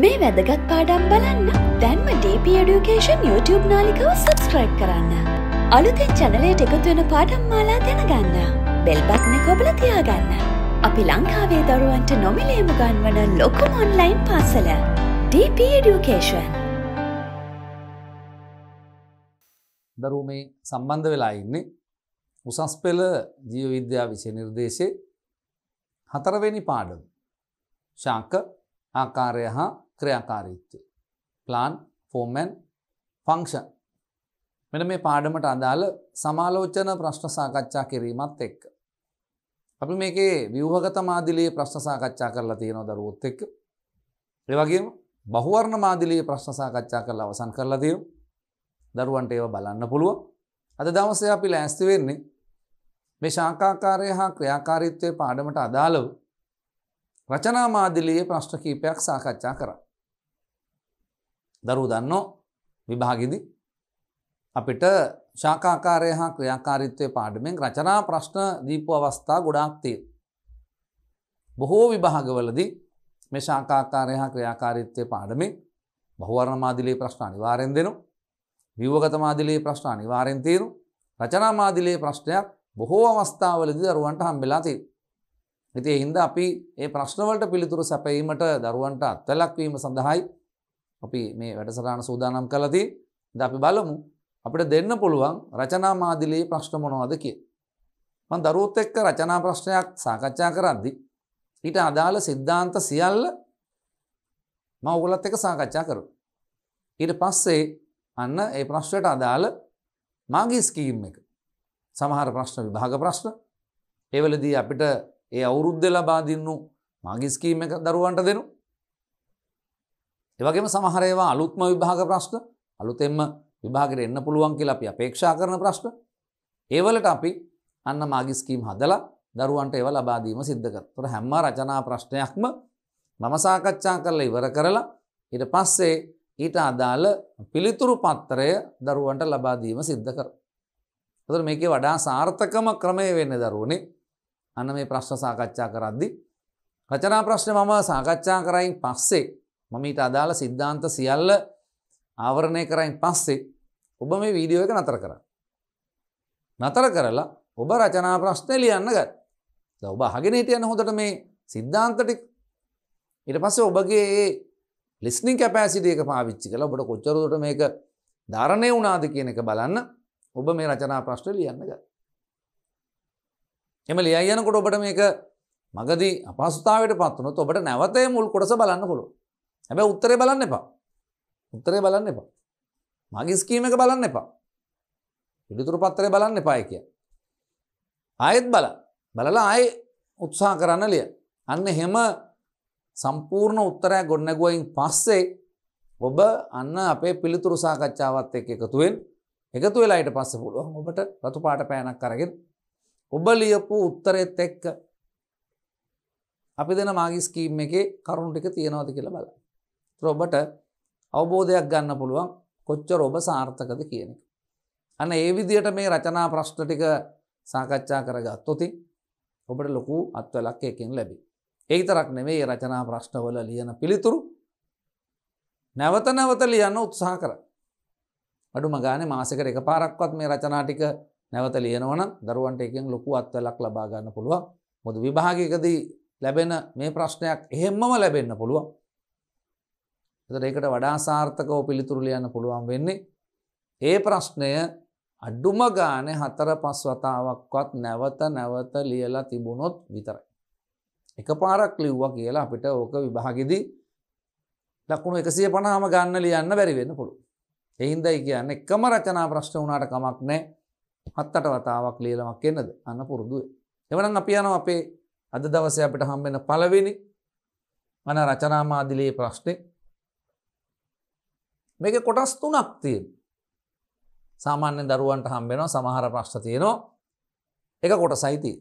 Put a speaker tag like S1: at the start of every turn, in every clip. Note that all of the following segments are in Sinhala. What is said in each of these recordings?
S1: මේ වැදගත් පාඩම් බලන්න දැන්ම DP Education YouTube නාලිකව සබස්ක්‍රයිබ් කරන්න. අලුතෙන් චැනලයට එකතුවෙන පාඩම් මාලා දැනගන්න. බෙල්බත්න කොබල තියාගන්න. අපි ලංකාවේ දරුවන්ට නොමිලේම ගන්වන ලොකුම ඔන්ලයින් පාසල. DP Education. දරුවෝ මේ සම්බන්ධ වෙලා ඉන්නේ උසස් පෙළ ජීව විද්‍යා විෂය නිර්දේශයේ හතරවෙනි පාඩම. ශාක ආකාරය හා ක්‍රියාකාරීත්වය. ප්ලාන් ෆෝර්මන් ෆංක්ෂන් මෙන මේ පාඩමට අදාළ සමාලෝචන ප්‍රශ්න සාකච්ඡා කිරීමත් එක්ක. අපි මේකේ ව්‍යවහගත මාදිලයේ ප්‍රශ්න සාකච්ඡා කරලා තියෙනවා දරුවොත් එක්ක. ඒ වගේම බහුවර්ණ මාදිලයේ ප්‍රශ්න සාකච්ඡා කරලා අවසන් කරලා තියෙනවා. දරුවන්ට ඒව බලන්න පුළුවන්. අද දවසේ අපි ලෑස්ති වෙන්නේ මේ ශාකාකාරය හා ක්‍රියාකාරීත්වයේ පාඩමට අදාළව රචනා මාදිලයේ ප්‍රශ්න කීපයක් සාකච්ඡා කරා. දරු දන්නෝ විභාගිදි අපිට ශාකාකාරය හා ක්‍රියාකාරිත්වය පාඩමෙන් රචනා ප්‍රශ්න දීපු අවස්ථා ගොඩාක්තිය. බොහෝ විභාගවලදී මේ ශාකාකාරය හා ක්‍රියාකාරිත්වය පාඩමින් බහුවර්ණමාදිලේ ප්‍රශ්න අනිවාරෙන් දෙනු විවගතමාදිලේ ප්‍රශ්න අනිවාරෙන් තේරු රචනාමාදිලේ ප්‍රශ්නයක් බොහෝ අවස්ථාවලදි දරුවන්ට හම්බෙලාතිී. ඉතිේ හින්ද අපි ඒ ප්‍රශ්නවලට පිළිතුරු සැපීමට දරුවන්ට අත්තලක්වීම සඳහායි අපි මේ වැඩසටාන සූදානම් කළති ද අපි බලමු අපිට දෙන්න පුළුවන් රචනා මාදිලයේ ප්‍රශ්න මොනවද කිය. මන් දරුවොත් එක්ක රචනා ප්‍රශ්නයක් සාකච්ඡා කරද්දි. ඊට අදාළ සිද්ධාන්ත සියල්ල ම ඔගලත් එක සාකච්ඡා කරු. ඊට පස්සේ අන්න ඒ ප්‍රශ්නයට අදාළ මාගේ ස්කීම් එක සමහර ප්‍රශ්න විභාග ප්‍රශ්න ඒවලදී අපිට ඒ අවුරුද්ධ ලබාදින්නු මාගේ ස්කීම් එක දරුවන්ට දෙනු එවගේම සමහර ඒවා අලුත්ම විභාග ප්‍රශ්න අලුතෙන්ම විභාගෙට එන්න පුළුවන් කියලා අපි අපේක්ෂා කරන ප්‍රශ්න ඒවලට අපි අන්න මාගි ස්කීම් හදලා දරුවන්ට ඒව ලබා දීම සිද්ධ කරනවා. ඒතොර හැම රචනා ප්‍රශ්නයක්ම මම සාකච්ඡා කරලා ඉවර කරලා ඊට පස්සේ ඊට අදාළ පිළිතුරු පත්‍රය දරුවන්ට ලබා දීම සිද්ධ කරනවා. ඒතොර මේකේ වඩා සාර්ථකම ක්‍රමය වෙන්නේ දරුවනේ අන්න මේ ප්‍රශ්න සාකච්ඡා කරද්දී රචනා ප්‍රශ්න මම සාකච්ඡා කරයින් පස්සේ මම ඊට අදාළ සිද්ධාන්ත සියල්ල ආවරණය කරයින් පස්සේ ඔබ මේ වීඩියෝ එක නතර කරන්න. නතර කරලා ඔබ රචනා ප්‍රශ්නය ලියන්න ගත්. ඔබ අහගෙන හිටියන හොඳට මේ සිද්ධාන්ත ටික ඊට පස්සේ ඔබගේ ඒ ලිස්නිං කැපෑසිටි එක පාවිච්චි කළා ඔබට කොච්චර දුරට මේක ධාරණය වුණාද කියන එක බලන්න ඔබ මේ රචනා ප්‍රශ්න ලියන්න ගත්. එම ලියයි යනකොට ඔබට මේක මගදී අපහසුතාවයට පත් වුණොත් ඔබට නැවතේ මුල් කොටස බලන්න පුළුවන්. හැබැ උත්තරේ බලන්න එපා උත්තරේ බලන්න එපා මගේ ස්කීම එක බලන්න එපා පිළිතුරු පත්තරය බලන්න එපාය කිය ආයෙත් බල බලලා ආය උත්සාහ කරන්න ලිය අන්න හෙම සම්පූර්ණ උත්තරයක් ගොඩනැගුවයින් පස්සේ ඔබ අන්න අපේ පිළිතුරු සාකච්ඡාවත් එක් එකතුවෙන් එකතු වෙලායිට පස්ස පුළුවන් ඔබට රතු පාට පෑනක් කරගෙන ඔබ ලියපු උත්තරෙත් එක්ක අපි දෙන මාගිස්කීම් එකේ කරුණුටික තියෙනවති කියලා බලා ඔබට අවබෝධයක් ගන්න පුළුවන් කොච්චර ඔබ සාර්ථකද කියන එක. අන්න ඒ විදිහට මේ රචනා ප්‍රශ්න ටික සාකච්ඡා කරගත්තොති ඔබට ලොකු අත්වලක් එකකින් ලැබේ. ඒ විතරක් නෙමෙයි මේ රචනා ප්‍රශ්නවල ලියන පිළිතුරු නැවත නැවත ලියන්න උත්සාහ කරන්න. අඩුම ගානේ මාසෙකට එකපාරක්වත් මේ රචනා ටික නැවත ලියනවා නම් දරුවන්ට එකෙන් ලොකු අත්වලක් ලබා ගන්න පුළුවන්. මොකද විභාගයකදී ලැබෙන මේ ප්‍රශ්නයක් එහෙම්මම ලැබෙන්න පුළුවන්. එතට ඒකට වඩා සාර්ථකව පිළිතුරු ලියන්න පුළුවන් වෙන්නේ. ඒ ප්‍රශ්නය අඩුම ගානේ හතර පස් වතාවක්වත් නැවත නැවත ලියලා තිබුණොත් විතරයි. එක පාරක් ලිව්වා කියලා අපිට ඕක විභාගෙදී ලකුණු එකසිය පනාම ගන්න ලියන්න බැරිවෙන්න පුළු. එහින්දයි කියන්න එකම රචනා ප්‍රශ්න වනාට කමක් නෑ හත්තට වතාවක් ලියලමක් එන්නද අන්න පුරුදුව. එවනම් අපි යන අපේ අද දවස අපිට හම්බෙන පලවෙනි මන රචනාමාදිලයේ ප්‍රශ්නේ මේක කොටස් තුනක් තියෙන්. සාමාන්‍ය දරුවන්ට හම්බෙනවා සමහර ප්‍රශ්ට තියනවා එක කොට සයිති.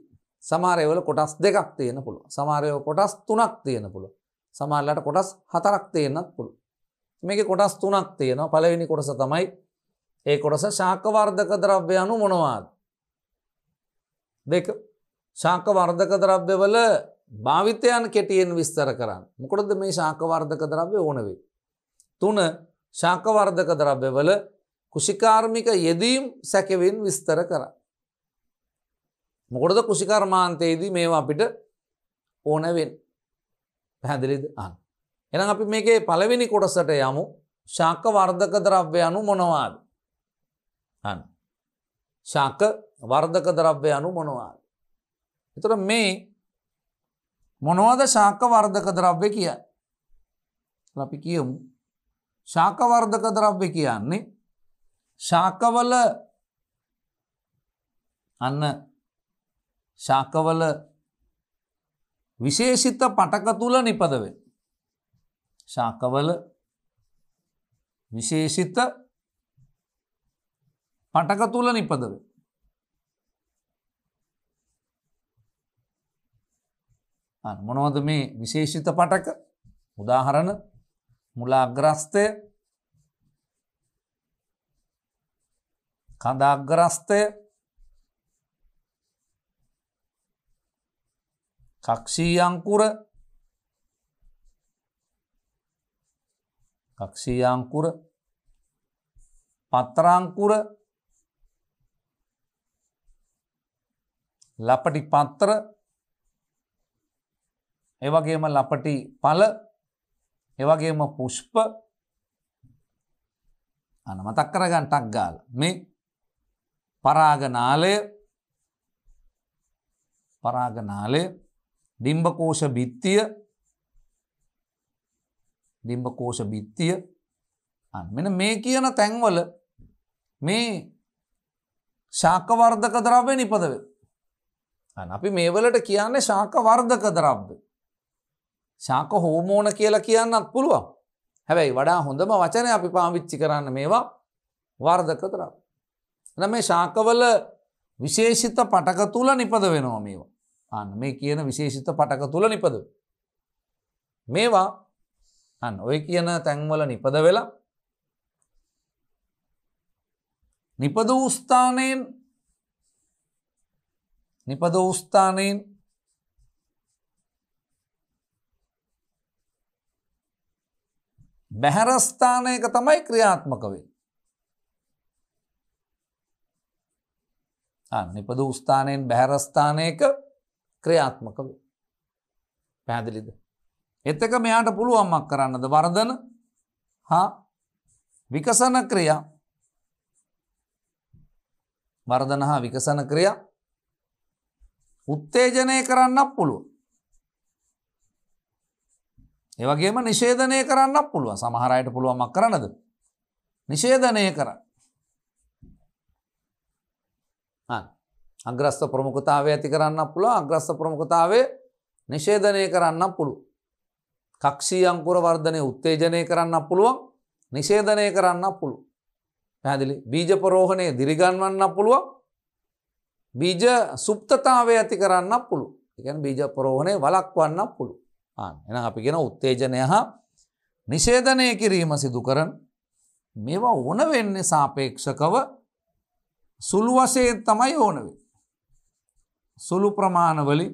S1: සමාරයවල කොටස් දෙකක් තියෙන පුළුව. සමාරයෝ කොටස් තුනක් තියෙන පුළුව. සමාල්ලට කොටස් හතරක් තියෙන්න්නත් පුළුව. මේක කොටස් තුනක් තියෙනවා පලවෙනි කොටස තමයි ඒ කොටස ශාකවර්ධක ද්‍රව්‍යයනු මොනවාද. දෙක ශාකවර්ධක ද්‍රව්‍යවල භාවිතයන් කෙටියෙන් විස්තර කරන්න මොකොටද මේ ශාකවර්ධක ද්‍රව්‍ය ඕනවේ. තුන ශාකවර්ධක ද්‍රව්‍යවල කුෂිකාර්මික යෙදීම් සැකවින් විස්තර කර. මොකොටද කුෂිකර්මාන්තයේදී මේවා අපිට ඕනවෙන් පැහැදිලිද අන්. එන අපි මේකේ පළවෙනි කොටසට යමු ශාක වර්ධක ද්‍රව්‍ය අනු මොනවාද. අන්. ශාක වර්ධක ද්‍රව්‍ය අනු මොනවාද. එතුට මේ මොනවාද ශාක වර්ධක ද්‍රව්‍ය කිය. අපි කියමු ශාකවර්ධක ද්‍රව්‍ය කියන්නේ ශාකවල අන්න ශාකවල විශේෂිත පටක තුළ නිපදවේ. ශාකවල විශේෂිත පටක තුළ නිපදවේ. මොනවද මේ විශේෂිත පටක උදාහරණ මුල අග්‍රස්ථය කඳ අග්‍රස්ථය කක්ෂී අංකුර කක්ෂී අංකුර පත්තරංකුර ලපටි පත්තර එවගේම ලපටි පල ඒවගේම පුෂ්ප අන මතක් කරගන්න ටක් ගාල මේ පරාගනාලය පරාගනාලය ඩිම්බකෝෂ බිත්තිය ඩිම්බකෝෂ බිත්තිය අන් මෙන මේ කියන තැන්වල මේ ශාකවර්ධක ද්‍රව්‍ය නිපදව. අපි මේවලට කියන්නේ ශාකවර්ධක ද්‍රව්‍ය. ශාක හෝමෝන කියලා කියන්නත් පුළුවන්. හැබැයි වඩා හොඳම වචනය අපි පාවිච්චි කරන්න මේවා වර්ධකතර. එන මේ ශාකවල විශේෂිත පටක තුළ නිපද වෙනවා මේවා. අන්න මේ කියන විශේෂිත පටක තුළ නිපද. මේවා අන්න ඔය කියන තැන්වල නිපද වෙලා නිපද වූස්ථානයෙන් නිපද වූස්ථානයෙන් බැහැරස්ථානයක තමයි ක්‍රියාත්මකවේ. නිපද ස්ථානයෙන් බැහැරස්ථානයක ක්‍රියාත්මක වේ. පැහැදිලිද. එතක මෙයාට පුළුවම්මක් කරන්නද වර්ධන හා විකසන ක්‍රියා වර්ධන හා විකසන ක්‍රියා උත්තේජනය කරන්නක් පුළුව. ඒවගේම නිශේධනය කරන්න පුළුව සමහරයට පුළුවමක් කරනද. නිශේධනය කර අග්‍රස්ත ප්‍රමුඛතාවේ ඇති කරන්න පුළුව අග්‍රස්ත ප්‍රමුඛතාවේ නිශේධනය කරන්න පුළු. කක්ෂී අංකුර වර්ධනය උත්තේජනය කරන්න පුළුවන් නිශේධනය කරන්න පුළු. පැදිලි බීජ පරෝහණය දිරිගන්වන්න පුළුවන් බීජ සුප්තතාවේ ඇති කරන්න පුළු එකන් බීජ පරෝහණය වලක්වන්න පුළු. එන අපි ගෙන උත්තේජනය හා නිශේධනය කිරීම සිදු කරන මේවා ඕන වෙන්නේ සාපේක්ෂකව සුළු වශයෙන් තමයි ඕනවේ. සුළු ප්‍රමාණවලි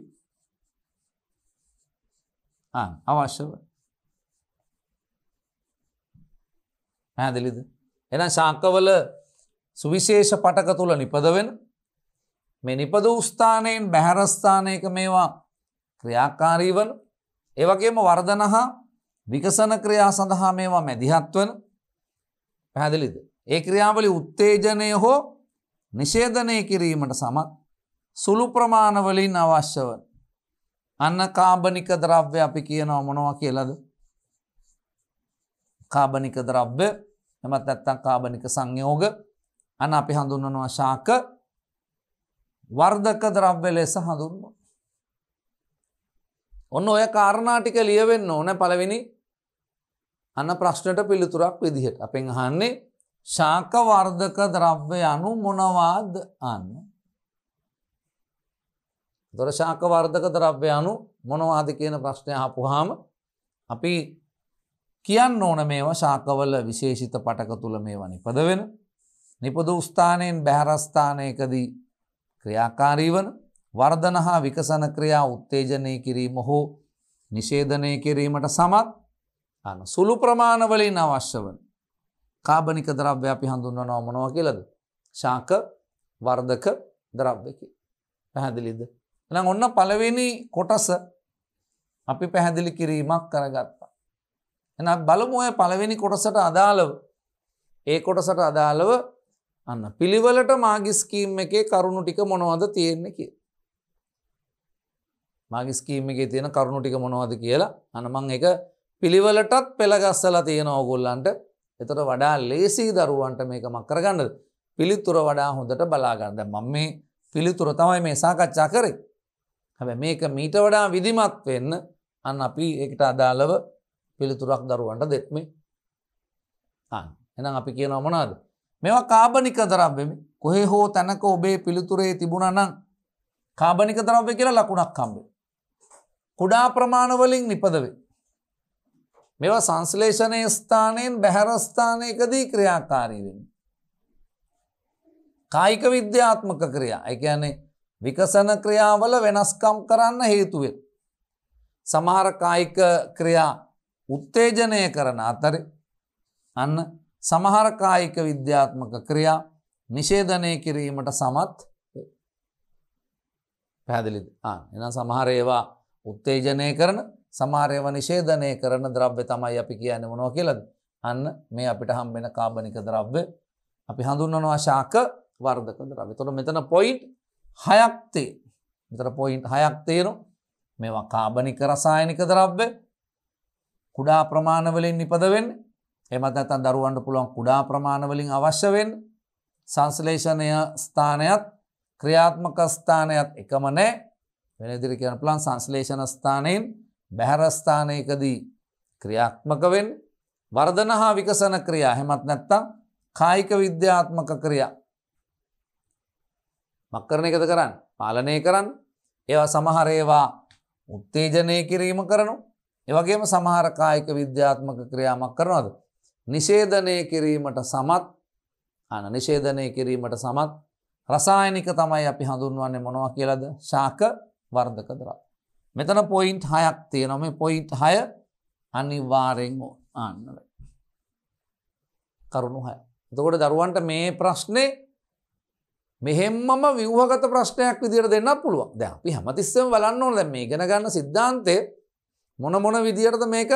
S1: අවශ්‍යව පැදිලිද එන ශාකවල සුවිශේෂ පටක තුළ නිපදවෙන මේ නිපද ස්ථානයෙන් බැහැරස්ථානයක මේවා ක්‍රියාකාරීවන ඒවගේම වර්ධන හා විකසන ක්‍රියා සඳහා මේවා මැදිහත්වන පැහැදිලිද. ඒ ක්‍රියාවලි උත්තේජනය හෝ නිශේධනය කිරීමට සමත් සුළු ප්‍රමාණවලින් අවශ්‍ය වන. අන්න කාබනික ද්‍රව්‍ය අපි කියනව මොනව කියලද. කාබනික ද්‍රව්‍ය එමත් ඇත්තන් කාබනික සංයෝග අන අපි හඳුන්නනවා ශාක වර්ධක ද්‍රව්‍ය ලෙස හඳුන්වා. ඔන්න ඔය කාරණාටික ලියවෙන්න ඕන පළවෙනි අන්න ප්‍රශ්නට පිළිතුරක් විදිහට අපෙන් අහන්නේ ශාකවර්ධක ද්‍රව්‍ය අනු මොනවාද අන්න. දොර ශාකවර්ධක ද්‍රව්‍ය අනු මොනවාද කියන ප්‍රශ්නය හපුහාම අපි කියන්න ඕන මේවා ශාකවල විශේෂිත පටක තුළ මේවා නිපද වෙන. නිපද ස්ථානයෙන් බැහරස්ථානයකදී ක්‍රියාකාරී වන වර්ධන හා විකසන ක්‍රියා උත්තේජනය කිරීම හෝ නිශේධනය කිරීමට සමත් සුළු ප්‍රමාණවලින් අවශ්‍ය වන. කාබනික ද්‍රව්‍ය අපි හඳුන්වන නොමනව කියලද. ශාක වර්ධක ද්‍රව්‍යකි. පැහැදිලිද. එනම් ඔන්න පළවෙනි කොටස අපි පැහැදිලි කිරීමක් කරගත්තා. එන බලමුය පළවෙනි කොටසට අදාළව ඒ කොටසට අදාළව අන්න පිළිවලට මාගිස්කීම් එකේ කරුණු ටික මොනවද තියෙන්නේ කිය. මගේ ස්කීම් එකේ තියෙන කරුණු ටික මොනවද කියලා අනමං එක පිළිවලටත් පෙළගස්සලා තියෙන ඕගොල්ලන්ට එතට වඩා ලේසි දරුවන්ට මේක මක් කරගන්නද පිළිතුර වඩා හොඳට බලාගන්න මං මේ පිළිතුර තමයි මේ සාකච්ඡා කරේ හැබැ මේක මීට වඩා විදිමත් වෙන්න අන්න අපි එකට අදාළව පිළිතුරක් දරුවන්ට දෙත්මි එනම් අපි කියනව මොනාද මෙවා කාබනික දරබ්බෙමි කොහේ හෝ තැනක ඔබේ පිළිතුරේ තිබුණනම් කාබනික දරබ්බ කියලා ලකුණක් කම්බේ කුඩා ප්‍රමාණවලින් නිපද වේ. මෙවා සංස්ලේෂණය ස්ථානයෙන් බැහැරස්ථානයකදී ක්‍රියාකාරීවෙන්. කායික විද්‍යාත්මක ක්‍රියා එකයනේ විකසන ක්‍රියාවල වෙනස්කම් කරන්න හේතුවෙන්. සමහර කායික ක්‍රියා උත්තේජනය කරන අතර අන්න සමහර කායික විද්‍යාත්මක ක්‍රියා නිෂේධනය කිරීමට සමත් පැදිලි එන සමහර ඒවා උත්තේජනය කරන සමාරයව නිශේධනය කරන ද්‍රව්‍ය තමයි අපි කියන්න මොනෝ කියලද. අන්න මේ අපිට හම්බෙන කාබනික ද්‍රව්‍ය අපි හඳුන්වනවා ශාක වර්ධක ද්‍රව්‍ය. එතකොට මෙතන පොයින්ට් හයක් තේ. මෙතන පොයින්ට් හයක් තේරෙනවා. මේවා කාබනික රසායනික ද්‍රව්‍ය කුඩා ප්‍රමාණවලින් නිපද වෙන්නේ. එහෙමත් නැත්නම් දරුවන්ට පුළුවන් කුඩා ප්‍රමාණවලින් අවශ්‍ය වෙන්නේ. සංශ්ලේෂණය ස්ථානයත් ක්‍රියාත්මක ස්ථානයත් එකම නැහැ. වෙන ඉදිරි කියන පුළන් සංශ්ලේෂණ ස්ථානයෙන් බැහැරස්ථානයකදී ක්‍රියාත්මකවෙන් වර්ධන හා විකසන ක්‍රියා හෙමත් නැත්තම් කායික විද්‍යාත්මක ක්‍රියා. මක්කරණ එකද කරන්න පාලනය කරන්න ඒවා සමහරේවා උත්තේජනය කිරීම කරනු එවගේම සමහර කායික විද්‍යාත්මක ක්‍රියාමක් කරනවද. නිශේධනය කිරීමට සමත් අන නිශේධනය කිරීමට සමත් රසායනික තමයි අපි හඳුන්වන්නේ මොනවා කියලද ශාක වර්ධක දරා. මෙතන පොයින්ට් හයක් තියෙනොම පොයින්ට් හය අනිවාරෙන් ආන්නල. කරුණු හය. එතකොට දරුවන්ට මේ ප්‍රශ්නය මෙහෙම්මම විවහගත ප්‍රශ්නයක් විදිර දෙන්න පුළුවන් ද අපි හමතිස්සම වලන්න ඕන දැ මේ ගෙන ගන්න සිද්ධාන්තය මොන මොන විදිහටද මේක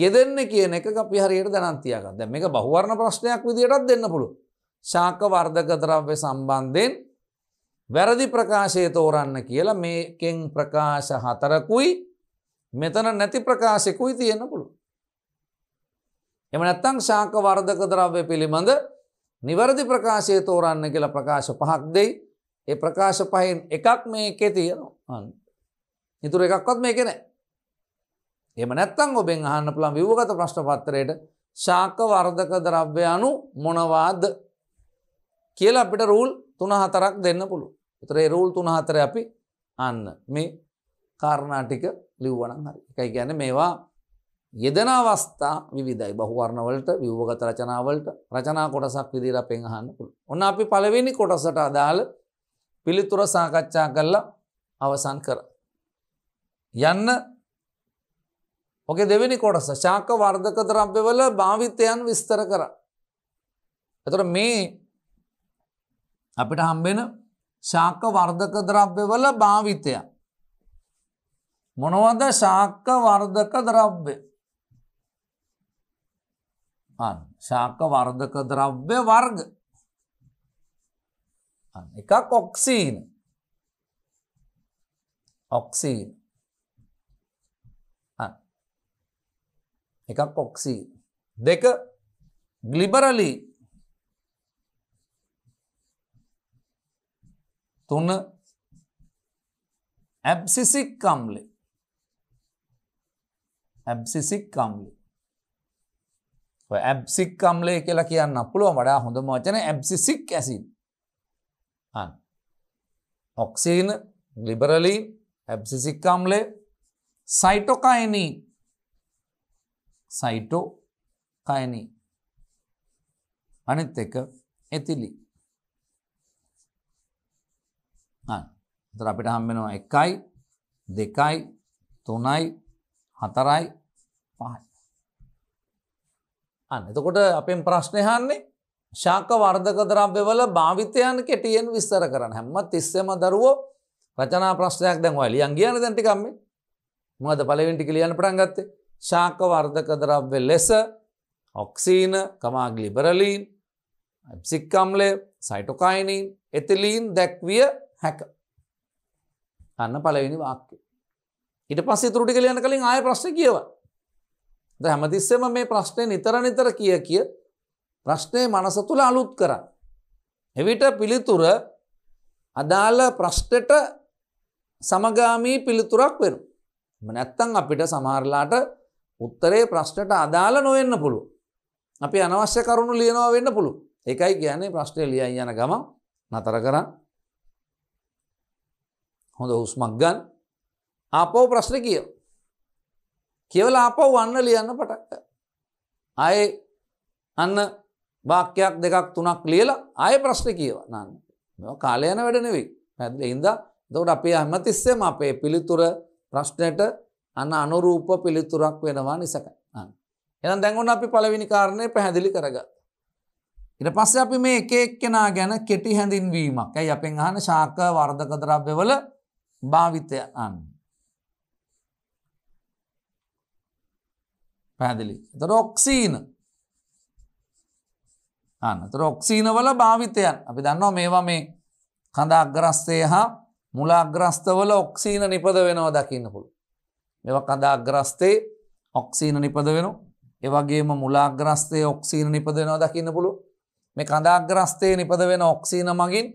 S1: යෙදෙන්න කියන එක අපි හරියට දැනන්තියක දැ මේ බහුවරණ ප්‍රශ්නයක් විදිහටත් දෙන්න පුළුව ශාක වර්ධක ද්‍රව්‍ය සම්බන්ධයෙන් වැරදි ප්‍රකාශය තෝරන්න කියලා මේකෙන් ප්‍රකාශ හතරකුයි මෙතන නැති ප්‍රකාශෙකුයි තියෙන පුළු. එම නැත්තං ශාක වර්ධක ද්‍රව්‍ය පිළිබඳ නිවැරදි ප්‍රකාශය තෝරන්න කියලා ප්‍රකාශ පහක් දෙයි ඒ ප්‍රකාශ පහින් එකක් මේකෙ තියෙනවා ඉතුර එකක්වත් මේක නෑ. එම නැත්තං ඔබෙන් අහන්න පුළන් විවගත ප්‍රශ්න පත්තරයට ශාක වර්ධක ද්‍රව්‍ය අනු මොනවාද කියලා අපිට රූල් තුන හතරක් දෙන්න පුළුව. තරේ රූල් තුන හතර අපි අන්න මේ කාරණාටික ලිව්වනන් හරි එකයි ගැන මේවා යෙදෙන අවස්ථා විවිධයි බහුවර්ණවලට විව්වගත රචනාවලට රචනා කොටසක් විදිර පෙන්හන්න පුළ ඔන්න අපි පළවෙනි කොටසට අදාළ පිළිතුර සාකච්ඡා කරලා අවසන් කර. යන්න ඔක දෙවෙනි කොටස ශාක වර්ධක ද්‍රව්‍යවල භාවිතයන් විස්තර කර. එතට මේ අපිට හම්බෙන ශාක වර්ධක ද්‍රව්‍යවල භාවිතය. මොනවද ශාක වර්ධක ද්‍රව්‍ය. ශාක වර්ධක ද්‍රව්‍ය වර්ග. එකක් ඔක්සීන් ඔක්සීන් එකක් ඔක්සී දෙක ගලිබරලී තුන ඇබ්සිසික් කම්ලි ඇබ්සිසික් කම්ලි ඇබ්සික් කම්ලේ කියලා කියන්න පුළුව වඩා හොඳ මෝචන ඇබ්සිසික් ඇසින් අන් ඔක්සීන ලිබරලී ඇබ්සිසික් කම්ලේ සයිටෝකයිනී සයිටෝ කයනී අනිත් එක එතිලි තර අපිට හම්බෙනවා එකයි දෙකයි තුනයි හතරයි පහයි. අන්න එතකොට අපෙන් ප්‍රශ්නයහන්නේ ශාක වර්ධක ද්‍රව්‍යවල භාවිතයන් කෙටියෙන් විස්තර කරන හැම තිස්සම දරුවෝ රචනා ප්‍රශ්නයක් දැන් ලියන් කියන දැන්ටිකම්ම මොද පලවින්ටි ලියන පටන් ගත්තේ ශාක වර්ධක ද්‍රව්‍ය ලෙස ඔක්සීන කමාගලිබරලීන් සික්කම්ලේ සයිටොකයිනීන් එතිලීන් දැක්විය හැක. අන්න පලවෙනි වාක්‍ය. ඉට පස් තුරටි කලියන කලින් ආය ප්‍රශ්න කියව. ද හැමතිස්සම මේ ප්‍රශ්නය නිතර නිතර කිය කිය ප්‍රශ්නය මනස තුළ අලුත් කර. එවිට පිළිතුර අදාළ ප්‍රශ්ටට සමගාමී පිළිතුරක් වෙනු. මනැත්තං අපිට සමහරලාට උත්තරේ ප්‍රශ්නට අදාළ නොවෙන්න පුළුව. අපි අනවශ්‍ය කරුණු ලියනවා වෙන්න පුළු එකයි කියන්නේ ප්‍රශ්නය ලියයි යන ගම නතර කරන්න හොඳ හුස්මක් ගන්න අපව ප්‍රශ්න කියව. කියවල අපව වන්න ලියන්න පටක්ක. අය අන්න වාක්‍යයක් දෙකක් තුනක් ලියලා ආය ප්‍රශ්න කියව නන්න කාලයන වැඩනවෙයි පැද ඉද දවට අපේ අමතිස්සෙම අපේ පිළිතුර ප්‍රශ්නයට අන්න අනුරූප පිළිතුරක් වෙනවා නිසක එන දැඟුන් අපි පලවිනි කාරණය පැහැදිලි කරගත්. ඉට පස්ස අපි මේ එකෙක් කෙනා ගැන කෙටි හැඳින්වීමක් ඇයි අපෙන් අහන ශාක වර්ධක ද්‍රව්‍යවල භාවිතය අන්න. පැදිලි තර ඔක්සීන අන්න තර ඔක්සීනවල භාවිතයන් අපි දන්නවා මේවා මේ කඳ අග්‍රස්තය හා මුල අග්‍රස්ථවල ඔක්සීන නිපද වෙනවා දකින්න පුළු. මෙව කඳ අග්‍රස්තේ ඔක්සීන නිපද වෙන එවගේම මුලාග්‍රස්තය ඔක්සීන නිපද වෙනවා දකින්න පුළු මේ කඳාග්‍රස්තය නිපද වෙන ඔක්සීන මගින්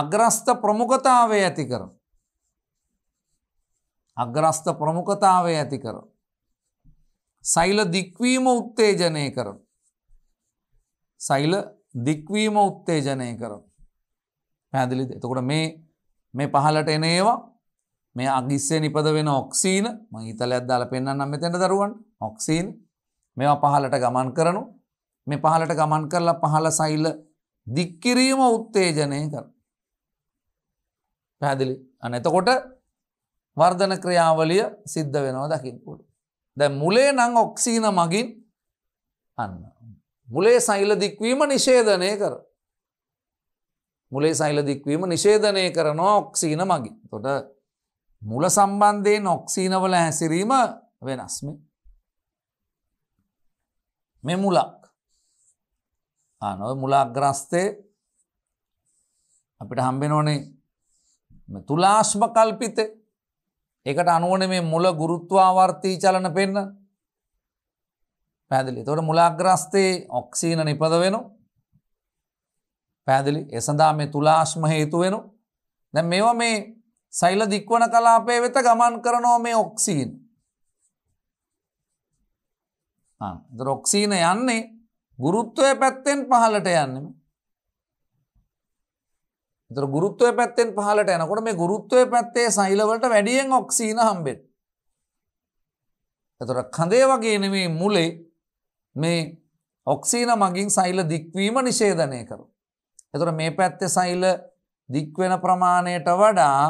S1: අග්‍රස්ථ ප්‍රමුඛතාවේ ඇති කරන. අග්‍රස්ථ ප්‍රමුඛතාවය ඇති කර. සෛල දික්වීම උත්තේජනය කර. සෛල දික්වීම උත්තේජනය කර. පැදිලිද එතකොට මේ මේ පහලට එන ඒවා මේ අගිස්සේ නිපද වෙන ඔක්සීන මහිතල ඇද්දාල පෙන්න්නම් මෙතැන දරුවන් ඔක්සීන් මෙවා පහලට ගමන් කරනු මේ පහලට ගමන් කරලා පහල සෛල්ල දික්කිරීම උත්තේජනය කර. පැදිලි අන එතකොට වර්ධන ක්‍රියාවලිය සිද්ධ වෙනවා දකිින් පුළු. දැ මුලේ නං ඔක්සීන මගින් අන්න. මුලේ සෛල දික්වීම නිශේධනය කර. මුලේ සෛල දික්වීම නිශේධනය කරනවා ඔක්සීන මගින්. තොට මුල සම්බන්ධයෙන් ඔක්සීනවල හැසිරීම වෙනස්මි. මෙ මුලක් අනො මුලාග්‍රස්තේ අපිට හම්බෙනෝනේ තුලාශ්ම කල්පිතේ එකට අනුවන මේ මුල ගුරුත්වාවර්තී චලන පෙන්න පැදිලි තොට මුලාග්‍රස්තයේ ඔක්සීන නිපද වෙනු පැදිලි එසඳා මේ තුලාශ්ම හේතු වෙනු දැ මේවා මේ සෛල දික්වන කලාපය වෙත ගමන් කරනෝ මේ ඔක්සීන් රොක්සීන යන්නේ ගුරුත්වය පැත්තෙන් පහලට යන්නම එතකොට ගුරුත්වය පැත්තෙන් පහළට යනකොට මේ ගුරුත්වය පැත්තේ සෛල වලට වැඩියෙන් ඔක්සිජන් හම්බෙන්නේ. එතකොට කඳේ වගේ නෙමේ මුලේ මේ ඔක්සිජන් මගින් සෛල දික්වීම නිෂේධනය කරනවා. එතකොට මේ පැත්තේ සෛල දික් වෙන ප්‍රමාණයට වඩා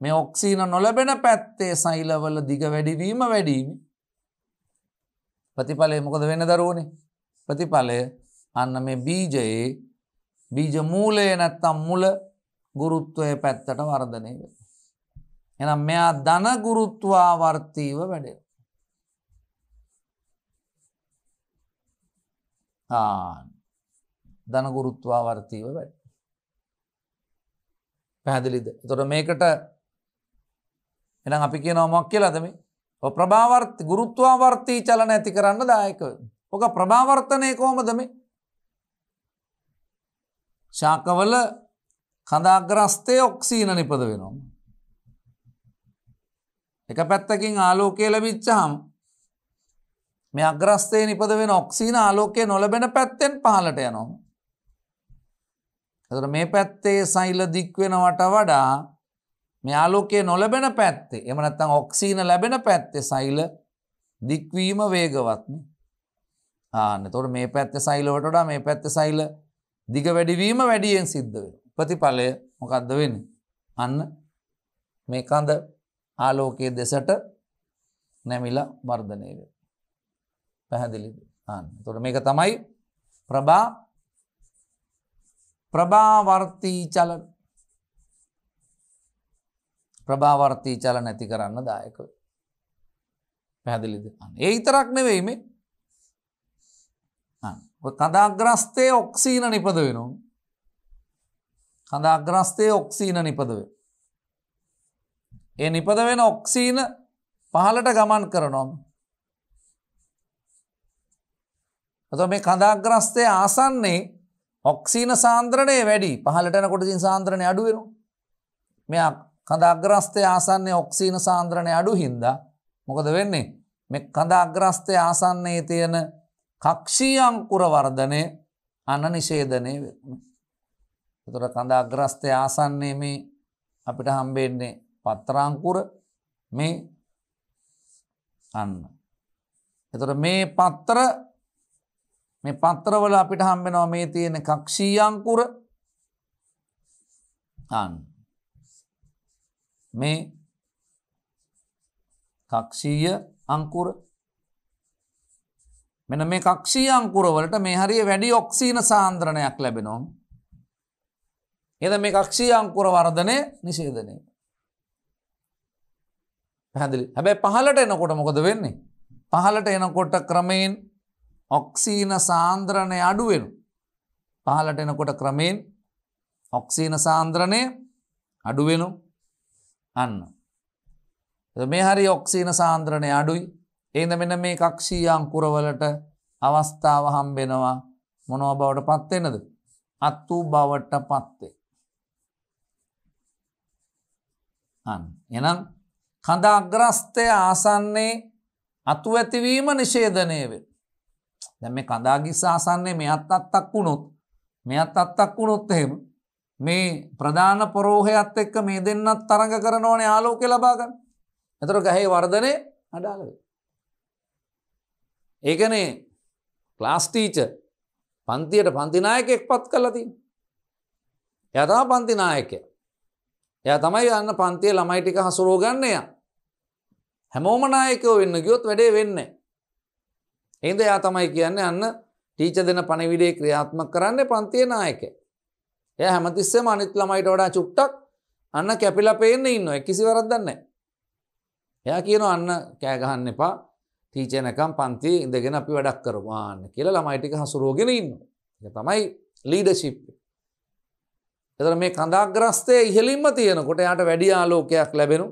S1: මේ ඔක්සිජන් නොලැබෙන පැත්තේ සෛල වල දිග වැඩිවීම වැඩි වීම ප්‍රතිඵලය මොකද වෙන්නේ දරුවනේ? ප්‍රතිඵලය අන්න මේ බීජයේ බීජ මූලය නැත්තම් මුල ගුරුත්වය පැත්තට වර්ධනය වේ. එනම් මෙයා ධන ගුරුත්වාවර්තීව වැඩේ. ධන ගුරුත්වාවර්තීව වැඩ. පැහැදිලිද. තොට මේකට එනම් අපි කිය නොමක් කියලදම ප්‍රභාවර්ත ගුරුත්වාවර්තී චලන ඇති කරන්න දායක. ඕක ප්‍රභාවර්තනය කෝමදමේ ශාකවල කඳාග්‍රස්තය ඔක්සීන නිපද වෙනවා. එක පැත්තකින් ආලෝකය ලබිච්චහම් මේ අග්‍රස්තය නිපද වෙන ඔක්සිීන ආලෝකය නොලබෙන පැත්තෙන් පහලට යනවා. ඇතර මේ පැත්තේ සයිල්ල දික්වෙනවට වඩා මේ ආලෝකය නොලබෙන පැත්තේ එමනත්තං ඔක්සීන ලැබෙන පැත්තේ සයිල දික්වීම වේගවත්න ආන්න තොට මේ පැත්ත සයිලවටඩා මේ පැත්ත සයිල දිග වැඩිවීම වැඩියෙන් සිද්ධ වෙන. ප්‍රතිඵලය මොකක්ද වෙන. අන්න මේ කඳ ආලෝකයේ දෙසට නැමිලා වර්ධනය වේ. පැහැදිලිද අන්න. තොට මේක තමයි ප්‍රභා ප්‍රභාවර්තී චලන ප්‍රභාවර්තී චලන ඇති කරන්න දායක පැහැදිලිද ඒ ඉතරක් නෙවෙයි මේ කදාග්‍රස්තය ඔක්සීන නිපද වෙනවා. කදාග්‍රස්තය ඔක්සීන නිපදව. ඒ නිපද වෙන ඔක්සීන පහලට ගමන් කරනොම්. ඇත මේ කදාග්‍රස්තය ආසන්නේ ඔක්සීන සාන්ද්‍රණය වැඩි පහලටන කොටසින් සාන්ද්‍රණය අඩුවෙනු. මෙයක් කදාග්‍රස්තය ආසන්නේ ඔක්සීන සාන්ද්‍රණය අඩු හින්දා මොකද වෙන්නේ මෙ කදාග්‍රස්තය ආසන්නේ තියෙන කක්ෂී අංකුර වර්ධනය අන නිශේධනය වෙන. එතුට කඳ අග්‍රස්ථය ආසන්නේ මේ අපිට හම්බෙන්නේ පත්තරංකුර මේ අන්න. එතුට මේ පත්තර මේ පත්තරවල අපිට හම්බෙනවා මේ තියෙන කක්ෂීයංකුර අන් මේ කක්ෂීය අංකුර මෙන මේ කක්ෂී අංකුරවලට මේ හරිය වැඩි ඔක්සීන සාන්ද්‍රණයක් ලැබෙනවා. එද මේ කක්ෂී අංකුර වර්ධනය නිශේදනය. පැදිලි හැබැයි පහලට එනකොට මොකද වෙන්නේ. පහලට එනකොට ක්‍රමයෙන් ඔක්සීන සාන්ද්‍රණය අඩුවෙනු. පහලට එනකොට ක්‍රමයෙන් ඔක්සීන සාන්ද්‍රණය අඩුවෙනු අන්න. මේ හරි ඔක්සීන සාන්ද්‍රණය අඩුයි ඒද මෙන මේ කක්ෂී අංකුරවලට අවස්ථාව හම්බෙනවා මොනෝ බවට පත්වෙනද. අත් වූ බවට පත්වේ. එනම් කඳ අග්‍රස්ථය ආසන්නේ අතු ඇතිවීම නිශේධනයවේ. දැ මේ කදාගිස් ආසන්නේ මෙ අත් අත්තක් වුණොත් මෙ අත් අත්තක් වුණොත් එහෙම මේ ප්‍රධාන පරෝහයත් එක්ක මේ දෙන්නත් තරඟ කරනවන ආලෝකෙ ලබාගන්න. එතර ගහේ වර්ධනය අඩාලවේ. ඒකනේ ක්ලාස්ටීච පන්තියට පන්තිනායකෙක් පත් කලතින්. යතා පන්තිනායකය. ය තමයි යන්න පන්තිය ළමයි ටික හසුරෝගන්නය. හැමෝම නායකෝ වෙන්න ගියොත් වැඩේ වෙන්නේ. එද යා තමයි කියන්න යන්න ටීච දෙන පණවිඩේ ක්‍රියාත්ම කරන්න පන්තිය නායක. ය හැමතිස්සේ මනිත් ළමයිට වඩා චුට්ටක් අන්න කැපිල පේන්න ඉන්න කිසි වරදන්න. එයා කියන අන්න කෑගහන්න එපා ටීචනකම් පන්ති ඉඳගෙන අපි වැඩක් කරවාන්න කියලා ළමයිටික හසුරෝගෙන ඉන්න තමයි ලීඩශිප් එතර මේ කඳාග්‍රස්තය ඉහලින්ම තියෙනකොට යාට වැඩි ආලෝකයක් ලැබෙනු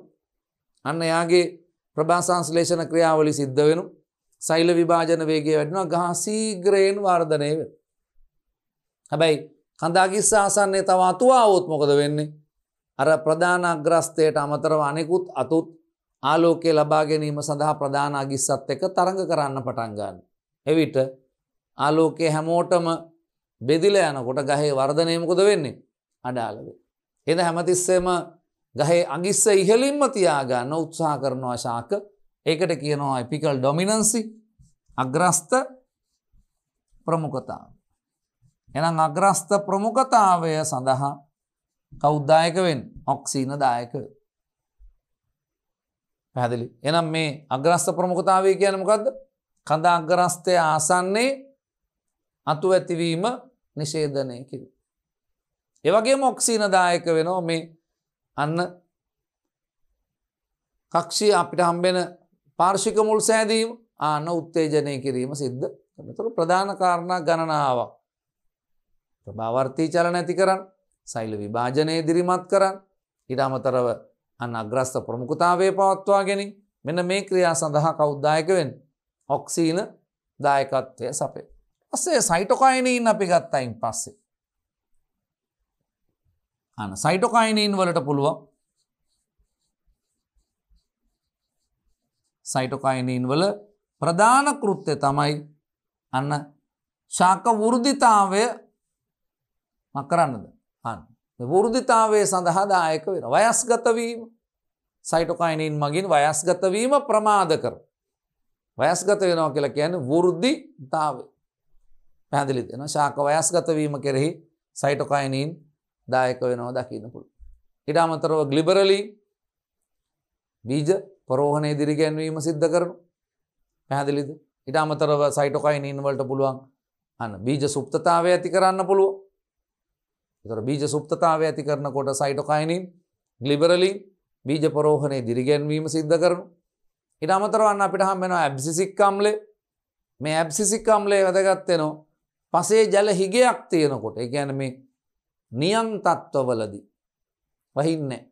S1: අන්න එයාගේ ප්‍රභාසංස්ලේෂණ ක්‍රියාවලි සිද්ධ වෙනු සෛල විභාජන වේගය වැඩෙනවා ගාසීග්‍රයෙන් වර්ධනය වෙන හැබැයි කඳාගිස්ස ආසන්නේ තව අතුවා අවුත් මොකද වෙන්නේ අර ප්‍රධාන අග්‍රස්තයට අමතරව අනෙකුත් අතුත් ආලෝකය ලබා ගැනීම සඳහා ප්‍රධාන අගිස්සත් එක තරඟ කරන්න පටන් ගන්න. එවිට ආලෝකයේ හැමෝටම බෙදිලා යනකොට ගහේ වර්ධනය මොකද වෙන්නේ? අඩාල වෙයි. එද හැමතිස්සෙම ගහේ අගිස්ස ඉහළින්ම තියා ගන්න උත්සාහ කරනවා ශාක. ඒකට කියනවා එපිකල් ඩොමිනන්සි අග්‍රස්ත ප්‍රමුඛතාව. එහෙනම් අග්‍රස්ත ප්‍රමුඛතාවය සඳහා කවුදායක වෙන්නේ? ඔක්සින දායක වෙන්නේ. පැහැදිලි. එනම් මේ අග්‍රස්ථ ප්‍රමුඛතාවය කියන මොකක්ද? කඳ අග්‍රස්ථය ආසන්නේ අතු ඇතිවීම නිෂේධනය කිරීම. ඒ වගේම ඔක්සීනදායක වෙනවා මේ අන්න කක්ෂී අපිට හම්බෙන පාර්ශික මුල් සෑදීම ආන උත්තේජනය කිරීම සිද්ධ කරනතුරු ප්‍රධාන කාරණා ගණනාවක්. ප්‍රභාවර්තී චලන ඇති කරන්න සෛල විභාජනය දිරිමත් කරන්න ඉඩ අමතරව අන්න අග්‍රස්ථ ප්‍රමුඛතාවය පවත්වා ගැනීම මෙන්න මේ ක්‍රියා සඳහා කෞද්දායකවෙන් ඔක්සීල දායකත්වය සපේ. අස්සේ සයිටොකයිනීන් අපි ගත්තයින් පස්සේ. අන සයිටොකයිනීන් වලට පුළුවන් සයිටොකයිනීන් වල ප්‍රධාන කෘත්‍යය තමයි අන්න ශාක වෘද්ධිතාවය මකරන්නද අන්න. වෘදිතාවේ සඳහා දායක වෙන. වයස්ගතවීම සයිටොකයිනන් මගින් වයස්ගතවීම ප්‍රමාද කර. වයස්ගත වෙනවා කියලා කියන වෘද්ධිතාව පැදිලි දෙෙන ශාක වයස්ගතවීම කෙරෙහි සයිටොකයිනීන් දායක වෙනවා දකින්න පුළු. ඉඩාමතරව ගලිබරලී බීජ පරෝහණය දිරිගැන්වීම සිද්ධ කරනු පැදිලිද ඉඩාමතරව සයිටොකයිනීන් වලට පුළුවන් අන්න බීජ සුප්තතාව ඇති කරන්න පුළුවන් එතර බීජ සුප්තතාව ඇති කරනකොට සයිටොකයිනින් ගලිබරලි බීජ පරෝහණය දිරිගැන්වීම සිද්ධ කරනු. ඉට අමතරවන්න අපිට හම් වෙනවා ඇබ්සිසික්කම්ලේ මේ ඇබ්සිසික්කම්ලේ වැදගත්වෙනවා පසේ ජල හිගයක් තියෙනකොට එකැන මේ නියන් තත්ත්වවලදී වහින්නේ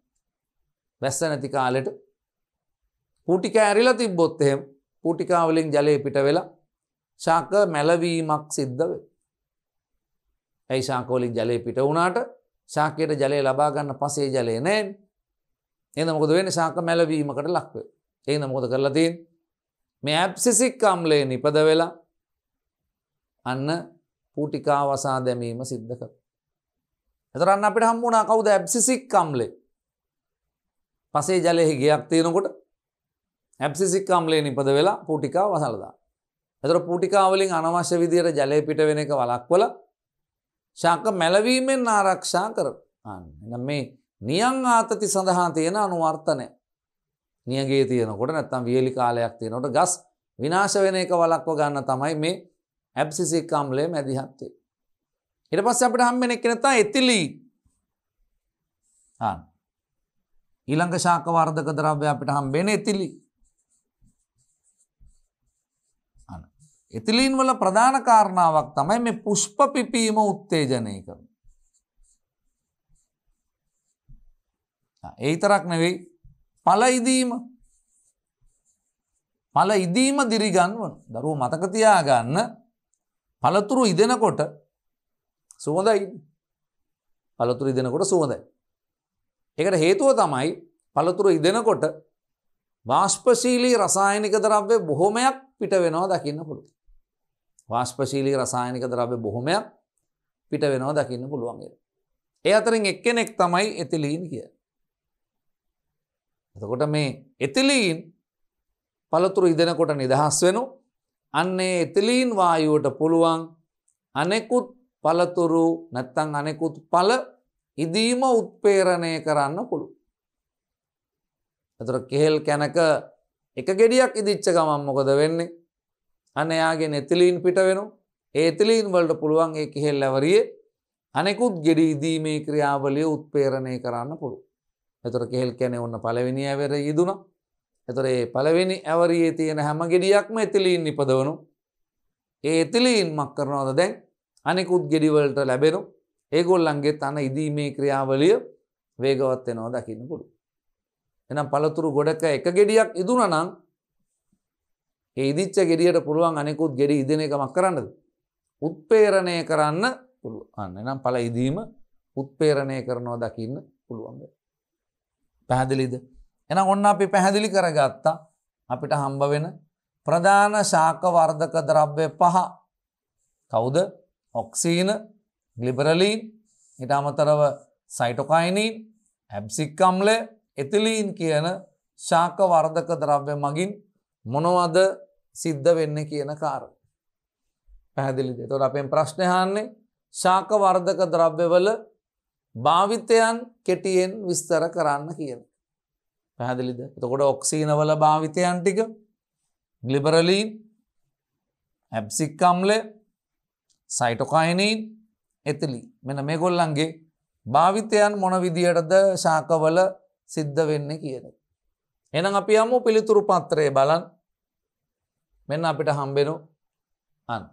S1: වැස්ස නැති කාලෙට පූටික ඇරිල තිබ්බොත් එහෙම පූටිකාවලින් ජලය පිට වෙලා ශාක මැලවීමක් සිද්ධ වෙලා ඇයි ශාකෝලින් ජලය පිට වුණාට ශාකයට ජලය ලබාගන්න පසේ ජලය නෑන් එන මොකද වෙන ශාක මැලවීමකට ලක්වේ ඒන මොකද කරලතින් මේ ඇප්සිසික් අම්ලේ නිපද වෙලා අන්න පූටිකාවසා දැමීම සිද්ධක එතරන්න අපිට හම්බුණා කවුද ඇප්සිසික් කම්ලේ පසේ ජලයෙහි ගයක් තියෙනකොට ඇප්සිසික් කම්ලේ නිපද වෙලා පූටිකා වසලදා එතර පූටිකාවලින් අනවශ්‍ය විදියට ජලය පිට වෙන එක වලක්වලා ශාක මැලවීමෙන් ආරක්ෂා කර මේ නියං ආතති සඳහා තියෙන අනුවර්තනය නියගේ තියනකොට නැත්තම් වියලි කාලයක් තියෙනට ගස් විනාශ වෙන එක වලක්ව ගන්න තමයි මේ ඇප්සිසිකම්ලේ මැදිහත්තේ. ඉට පස්ස අපට හම්මෙනෙක් කෙනතා එතිලී ඊළංක ශාකවර්ධක ද්‍රව්‍ය අපිට හම්බෙන එතිලී එතිලීන් වල ප්‍රධාන කාරණාවක් තමයි මේ පුෂ්ප පිපීම උත්තේජනය කර. ඒතරක් නෙවෙයි පල ඉදීම පල ඉදීම දිරිගන්වන දරුව මතකතියා ගන්න පළතුරු ඉදෙනකොට සුවඳයි පළතුරු ඉදෙනකොට සුවඳයි. එකට හේතුව තමයි පළතුරු ඉදෙනකොට වාෂ්පශීලී රසායනික දරව්‍ය බොහොමයක් පිට වෙනවා දකින්න පුළුව. වාශ්පශීලී රසායනික ද්‍රව්‍ය බොහොමයක් පිට වෙනවා දකින්න පුළුවන්ගේ. ඒ අතරින් එක්කෙනෙක් තමයි එතිලීන් කිය. එතකොට මේ එතිලීන් පළතුරු ඉදෙනකොට නිදහස් වෙනු අන්නේ එතිලීන් වායුවට පුළුවන් අනෙකුත් පළතුරු නැත්තං අනෙකුත් පල ඉදීම උත්පේරණය කරන්න පුළු. එතර කෙහෙල් කැනක එක ගෙඩියක් ඉදිච්ච ගමන් මොකද වෙන්නේ අන්න එයාගේ නෙතිලීන් පිට වෙනු ඒතිලීන් වලට පුළුවන් ඒ කෙහෙල්ලවරිය අනෙකුත් ගෙඩීදීමේ ක්‍රියාවලිය උත්පේරණය කරන්න පුළු. එතොට කෙහෙල් කැනෙ ඔන්න පලවෙනි ඇවර යෙදුණ. එතොර ඒ පලවෙනි ඇවරයේ තියෙන හැම ගෙඩියක්ම එතිලීන් නිපදවනු. ඒ එතිලීන් මක් කරනවද දැන් අනෙකුත් ගෙඩිවලට ලැබෙනු ඒගොල්ලන්ගේ තන ඉදීමේ ක්‍රියාවලිය වේගවත්වෙනවා දකින්න පුළු. එනම් පළතුරු ගොඩක එක ගෙඩියක් ඉදුනනම් ඒ ඉදිච්ච ගෙඩියට පුළුවන් අනෙකුත් ගෙඩි ඉදින එකමක් කරන්නද. උත්පේරණය කරන්න පුළුවන්න නම් පල ඉදීම උත්පේරණය කරනවා දකින්න පුළුවන්ද. පැහැදිලිද. එන ඔන්න අපි පැහැදිලි කරගත්තා අපිට හම්බ වෙන ප්‍රධාන ශාකවර්ධක ද්‍රබ්්‍ය පහ කවුද ඔක්සීන ගලිබරලීන් ඉට අමතරව සයිටොකයිනීන් ඇබ්සික්කම්ල එතිලීන් කියන ශාකවර්ධක ද්‍රව්‍ය මගින් මොනවද සිද්ධ වෙන්න කියන කාර. පැහැදිලිද. තොට අපෙන් ප්‍රශ්නයහන්නේ ශාකවර්ධක ද්‍රව්‍යවල භාවිතයන් කෙටියෙන් විස්තර කරන්න කියන. පැහැදිලිද. එතකොට ඔක්සීනවල භාවිතයන් ටික ගලිබරලීන් ඇප්සික්කම්ලේ සයිටොකයිනීන් එතිලි මෙන මේ ගොල්ලන්ගේ භාවිතයන් මොන විදියටද ශාකවල සිද්ධ වෙන්න කියනෙක්. එනම් අපි යමු පිළිතුරු පත්‍රය බලන් මෙන්න අපිට හම්බෙනු අන්න.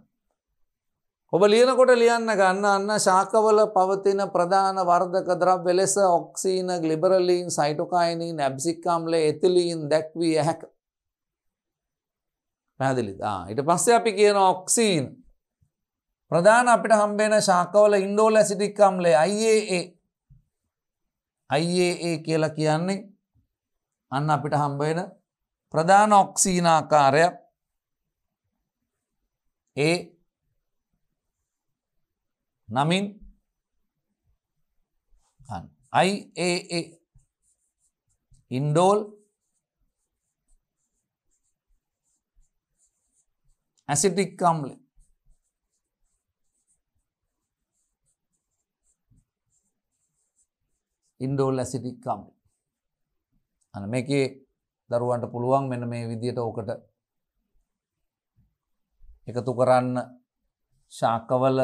S1: ඔබ ලියනකොට ලියන්න ගන්න අන්න ශාකවල පවතින ප්‍රධාන වර්ධක ද්‍රව්‍ය ලෙස ඔක්සීන ගලිබරලීන් සයිටොකයිනීන් ඇබ්සික්කම්ල එතිලීන් දැක්වී ඇහැක. පැදිලි ඊට පස්සේ අපි කියන ඔක්සීන් ප්‍රධාන අපිට හම්බෙන ශාකවල ඉන්ඩෝල සිටික්කම්ලේ අයිඒ අයිඒ කියලා කියන්නේ අන්න අපිට හම්බවෙන ප්‍රධාන ඔක්සීනාකාරයක් ඒ නමින් අයි ඉන්ඩෝල් ඇසිටික් කම්ලේ ඉන්ඩෝල් ඇසිටික් කම්ලේ අන මේකේ දරුවන්ට පුළුවන් මෙන්න මේ විදියට ඕකට එකතු කරන්න ශාකවල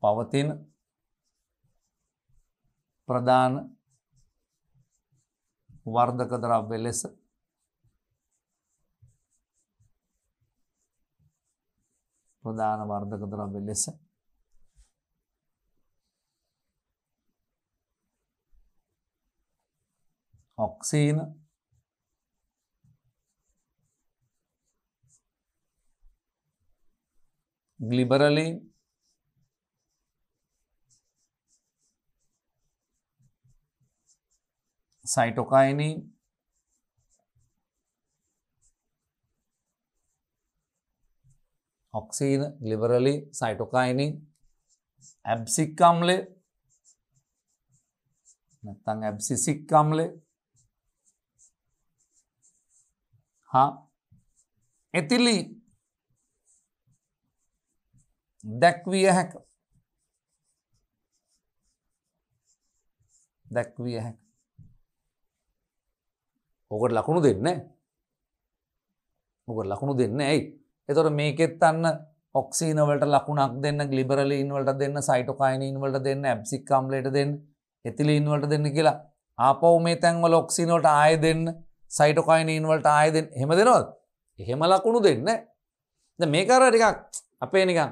S1: පවතින ප්‍රධාන වර්ධක ද්‍රව්‍ය ලෙස ප්‍රධාන වර්ධක ද්‍රව්‍ය ලෙස oxene glyberellin cytokinin oxene glyberellin cytokinin absicum le නැත්තම් ඇබ්සිසික් අම්ලේ හා එතිලි දැක්විය හැක දැක්විය හැක ඕකට ලකුණු දෙන්න මොකට ලකුණු දෙන්න ඇයි එතොට මේකෙත් අන්න ඔක්සිීනවලට ලකුණක් දෙන්න ගලිබරල ඉන්වලට දෙන්න සයිටකයින ඉන්වලට දෙන්න ඇප්සික්කම්ලට දෙන්න එතිලි ඉන්වලට දෙන්න කියලා ආපව මේ තැන්වල ඔක්සිනෝට ආය දෙන්න සයිටොකයිනීන්වලට ආයද හෙම දෙනවද එහෙම ලකුණු දෙන්න ද මේකර ටිකක් අපේ නිකං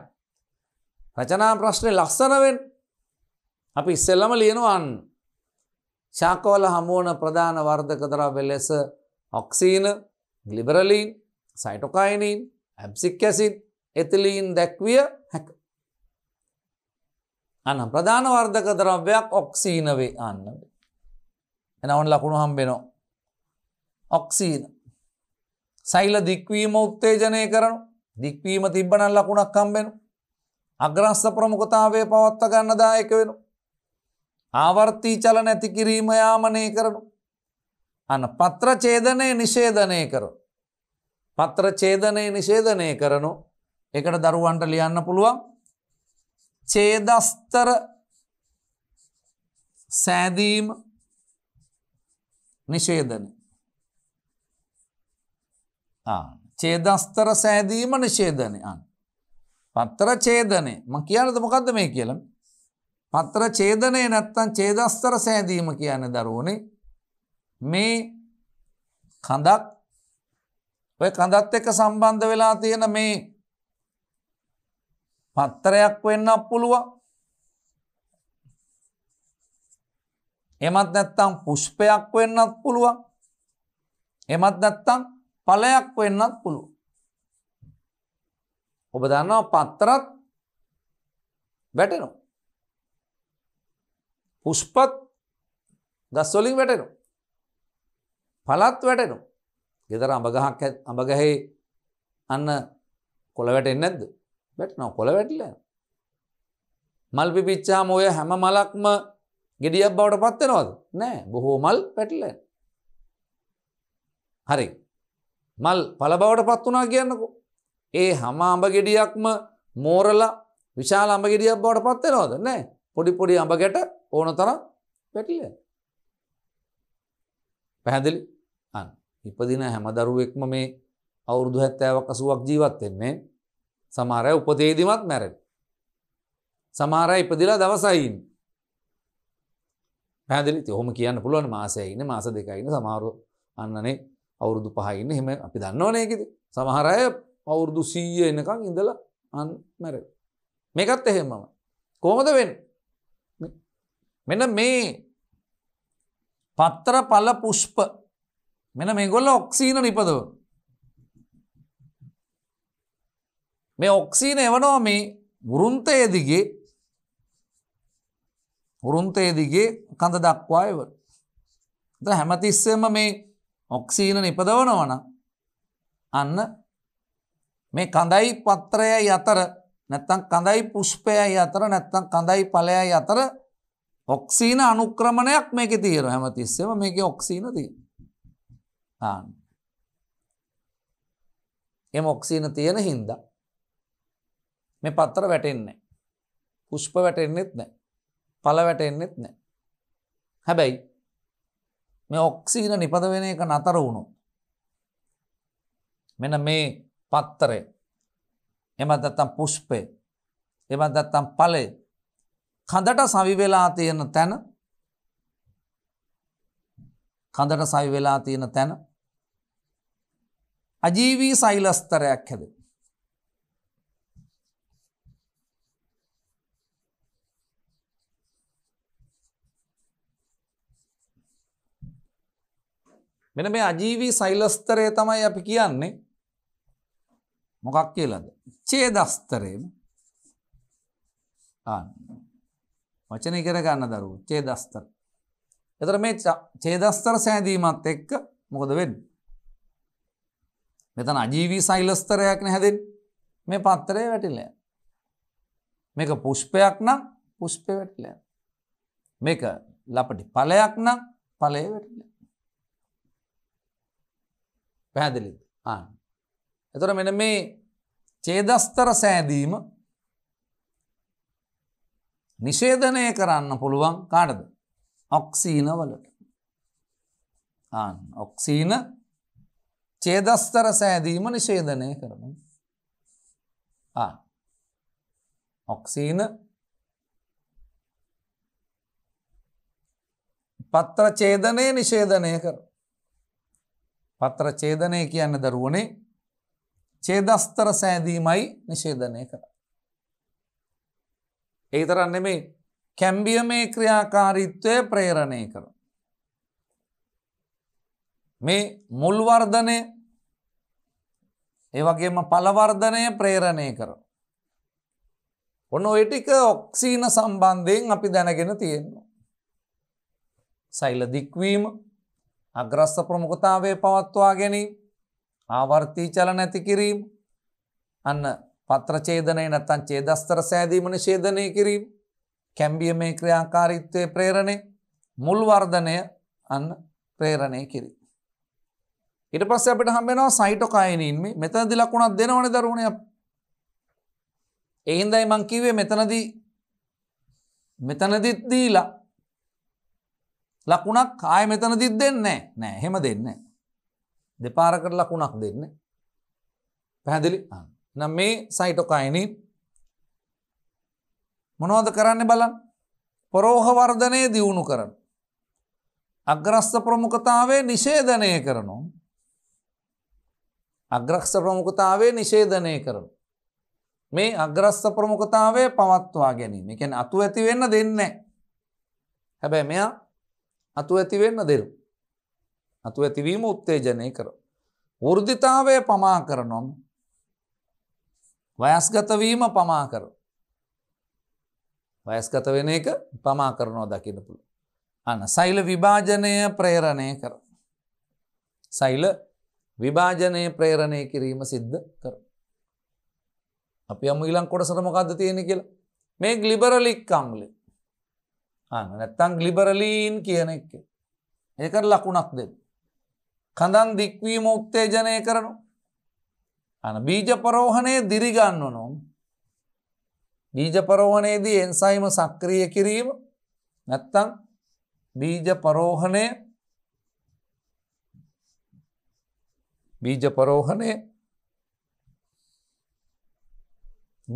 S1: රචනා ප්‍රශ්නය ලක්සනවෙන් අපි ඉස්සෙල්ලම ලියනවන් ශාකෝල හමුවන ප්‍රධාන වර්ධකදරා වෙලෙස ඔක්සීන ගලිබරලීන් සයිටොකයිනීන් ඇබ්සික්කැසින් එතිලීන් දැක්විය හැක අන ප්‍රධාන වර්ධක ද්‍රව්‍යයක් ඔක්සීනවේ අන්න එනවන් ලකුණු හම්බෙනවා ඔක්සීන. සෛල දික්වීම උත්තේජනය කරනු දික්වීම තිබ්බනල් ලකුණක් කම්බෙනු. අග්‍රස්ථ ප්‍රමුඛතාවේ පවත්ත ගන්න දායක වෙනු. ආවර්තී චල නැති කිරීම යාමනය කරනු. අන පත්‍ර චේදනය නිශේධනය කරු. පත්‍ර චේදනය නිශේධනය කරනු එකට දරුවන්ට ලියන්න පුළුවන් චේදස්තර සෑදීම නිශේධනය චේදස්තර සෑදීම නිශේධනය අන්. පත්තර චේදනය ම කියනද මොකක්ද මේ කියලම්. පත්තර චේදනය නැත්තන් චේදස්තර සෑදීම කියන දරුවනේ මේ කඳක් ඔය කඳත් එක සම්බන්ධ වෙලා තියෙන මේ පත්තරයක් වෙන්නක් පුළුව එමත් නැත්තම් පුෂ්පයක් වෙන්නත් පුළුවන් එමත් නැත්තං පලයක් වෙන්නත් පුළුව. ඔබ දන්නවා පත්තරත් වැටනු. පුෂ්පත් ගස්වොලින් වැටනු. පලත් වැටනු. ගෙදර අඹගහක් අඹගැහේ අන්න කොළ වැටෙන් නැද්ද වැටනෝ කොළ වැටිල. මල් පිපිච්චාම ඔය හැම මලක්ම ගෙඩියක් බවට පත්වෙනවද නෑ බොහෝ මල් පැටිල. හරි මල් පලබවට පත් වනා කියන්නකෝ. ඒ හම අඹ ගෙඩියක්ම මෝරලා විශාල අඹ ගෙඩියක් බවට පත්වෙනවාද නෑ පොඩි පොඩි අඹ ගැට ඕන තරම් පැටිලිය. පැහැදිලි අන් ඉපදින හැම දරුවෙක්ම මේ අවුරුදු හැත්තෑවක් අසුවක් ජීවත්වෙන්නේ සමාරය උපදේදිමත් මැරෙන්. සමාරය ඉපදිලා දවසයින්. පැදිලි හොම කියන්න පුළුවන් මාසයඉන්න මාස දෙකයින්න සමාරු අන්නනේ අවුරුදු පහඉන්න හෙම අපි දන්නවනයකෙද සමහරය අවුරුදු සීය එනකං ඉඳල අන් මැර මේකත් එහෙමම කෝමද වෙන් මෙන මේ පත්තර පල පුෂ්ප මෙන මේ ගොල්ල ඔක්සීන නිපදව මේ ඔක්සීන එවනෝ මේ ගුරුන්තයේදිගේ ගුරුන්තයේදිගේ කඳ දක්වා එව හැමතිස්සම මේ ඔක්සීන නිපදවනවන අන්න මේ කඳයි පත්‍රයයි අතර නැත්තං කඳයි පුෂ්පයයි අතර නැත්තං කඳයි පලයයි අතර ඔක්සීන අනුක්‍රමණයක් මේක තීර හැමතිස්සම මේක ඔක්සීනතිී ආන්න එම ඔක්සීන තියෙන හින්ද මේ පත්තර වැටෙන්නේ පුෂ්ප වැටෙන්න්නෙත් නෑ පල වැටෙන්න්නෙත් නෑ හැබැයි මේ ඔක්සීන නිපද වෙන එක නතර වුණු. මෙන මේ පත්තරේ එමත් දත්තම් පුෂ්පේ එමත් දත්තම් පලේ කඳට සවිවෙලා තියෙන තැන කඳට සවිවෙලා තියෙන තැන අජීවී සෛලස්තරයක් හැදේ. මෙන මේ අජීවී සෛලස්තරය තමයි අපි කියන්නේ මොකක් කියලද චේදස්තරයම වචනය කරගන්න දරුව චේදස්තර එතර මේ චේදස්තර සෑදීමත් එක්ක මොකද වෙන් මෙතන අජීවී සෛලස්තරයක් නැහැදින් මේ පත්තරය වැටිලය මේක පුෂ්පයක් නම් පුෂ්පය වැටිලය මේක ලපටි පලයක් නම් පලේ වැටිලෑ පැහැදිලිද ආන්. එතොර මෙන මේ චේදස්තර සෑදීම නිශේධනය කරන්න පුළුවන් කාටද ඔක්සීන වලට ඔක්සීන චේදස්තර සෑදීම නිශේධනය කරන ඔක්සීන පත්‍ර චේදනය නිශේධනය කර පත්‍ර ඡේදනය කියන්න දරුවනේ ඡේදස්තර සෑදීමයි නිෂේධනය කරන්නේ. ඒ තරම් නෙමෙයි කැම්බියමේ ක්‍රියාකාරීත්වය ප්‍රේරණය කරන. මේ මුල් වර්ධනය ඒ වගේම පළවර්ධනය ප්‍රේරණය කරන. ඔන්න ඔය ටික ඔක්සීන සම්බන්ධයෙන් අපි දැනගෙන තියෙනවා. සෛල දික්වීම අග්‍රස්ස ප්‍රමුඛතාවේ පවත්වා ගැනීම ආවර්තී චලන ඇති කිරීම අන්න පත්‍රචේදනය නැත්තන් චේදස්තර සෑදීම නිශේධනය කිරීම කැම්බියමේ ක්‍රියාකාරීත්වය ප්‍රේරණය මුල්වර්ධනය අන්න ප්‍රේරණය කිරි. ඉට පස්ස අපට හම්බෙනවා සයිටෝකායනීන්ම මෙතනදි ලකුණක් දෙනවන දරුණය එහින්දයි මංකිවේ මෙතනදී මෙතනදිත් දීලා ලකුණක් ආය මෙතන දිත් දෙන්න නෑ හෙම දෙන්න. දෙපාරකට ලකුණක් දෙන්න. පැහැදිලි නම් මේ සයිටොකයිනි මොනවද කරන්න බලන් පොරෝහවර්ධනය දියුණු කරන. අග්‍රස්ථ ප්‍රමුඛතාවේ නිශේධනය කරනු. අග්‍රක්ෂ ප්‍රමුඛතාවේ නිශේධනය කරන. මේ අග්‍රස්ථ ප්‍රමුඛතාවේ පවත්වා ගැනීම එකැන අතු ඇති වෙන්න දෙන්න. හැබැ මෙයා අතු ඇතිවෙන්න දෙරු. අතු ඇතිවීම උත්තේජනය කර. වෘර්ධිතාවය පමා කරනොම් වයස්ගතවීම පමා කර. වයස්ගත වෙන එක පමා කරනෝ දකින පුළු. අන්න සෛල විභාජනය ප්‍රේරණය කර. සෛල විභාජනය ප්‍රේරණය කිරීම සිද්ධ කර. අපි අම ඉලං කොටසට මොකක්ද තියෙන කියලා මේ ගලිබරලික් කම්ලි නැත්තං ලිබරලීන් කියන එක්ක. ඒකට ලකුණක් දෙ. කඳන් දික්වීම උත්තේජනය කරනු. අන බීජ පරෝහණය දිරිගන්න නොම්. බීජ පරෝහණයේදී එන්සයිම සක්‍රිය කිරීම නැත්තං බීජ පරෝහණය බීජ පරෝහණය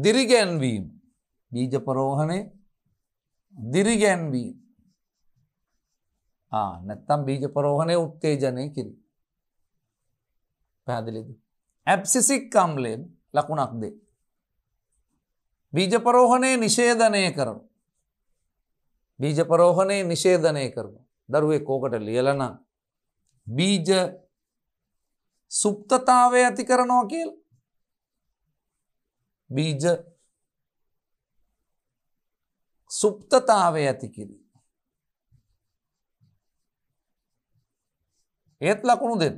S1: දිරිගැන්වීම බීජ පරෝහණය දිරිගැන්වීම් නැත්තම් බීජ පරෝහණය උත්තේජනය කිරි. පැදිලිද. ඇප්සිසික් කම්ලෙන් ලකුණක් දේ. බීජ පරෝහණය නිශේධනය කරන. බීජ පරෝහණය නිශේධනය කරන. දරුවේ කෝකට ලියලන බීජ සුප්තතාවය ඇති කරනවා කියල්. බීජ සුප්තතාවය ඇති කිරි. ඒත් ලකුණු දෙන්න.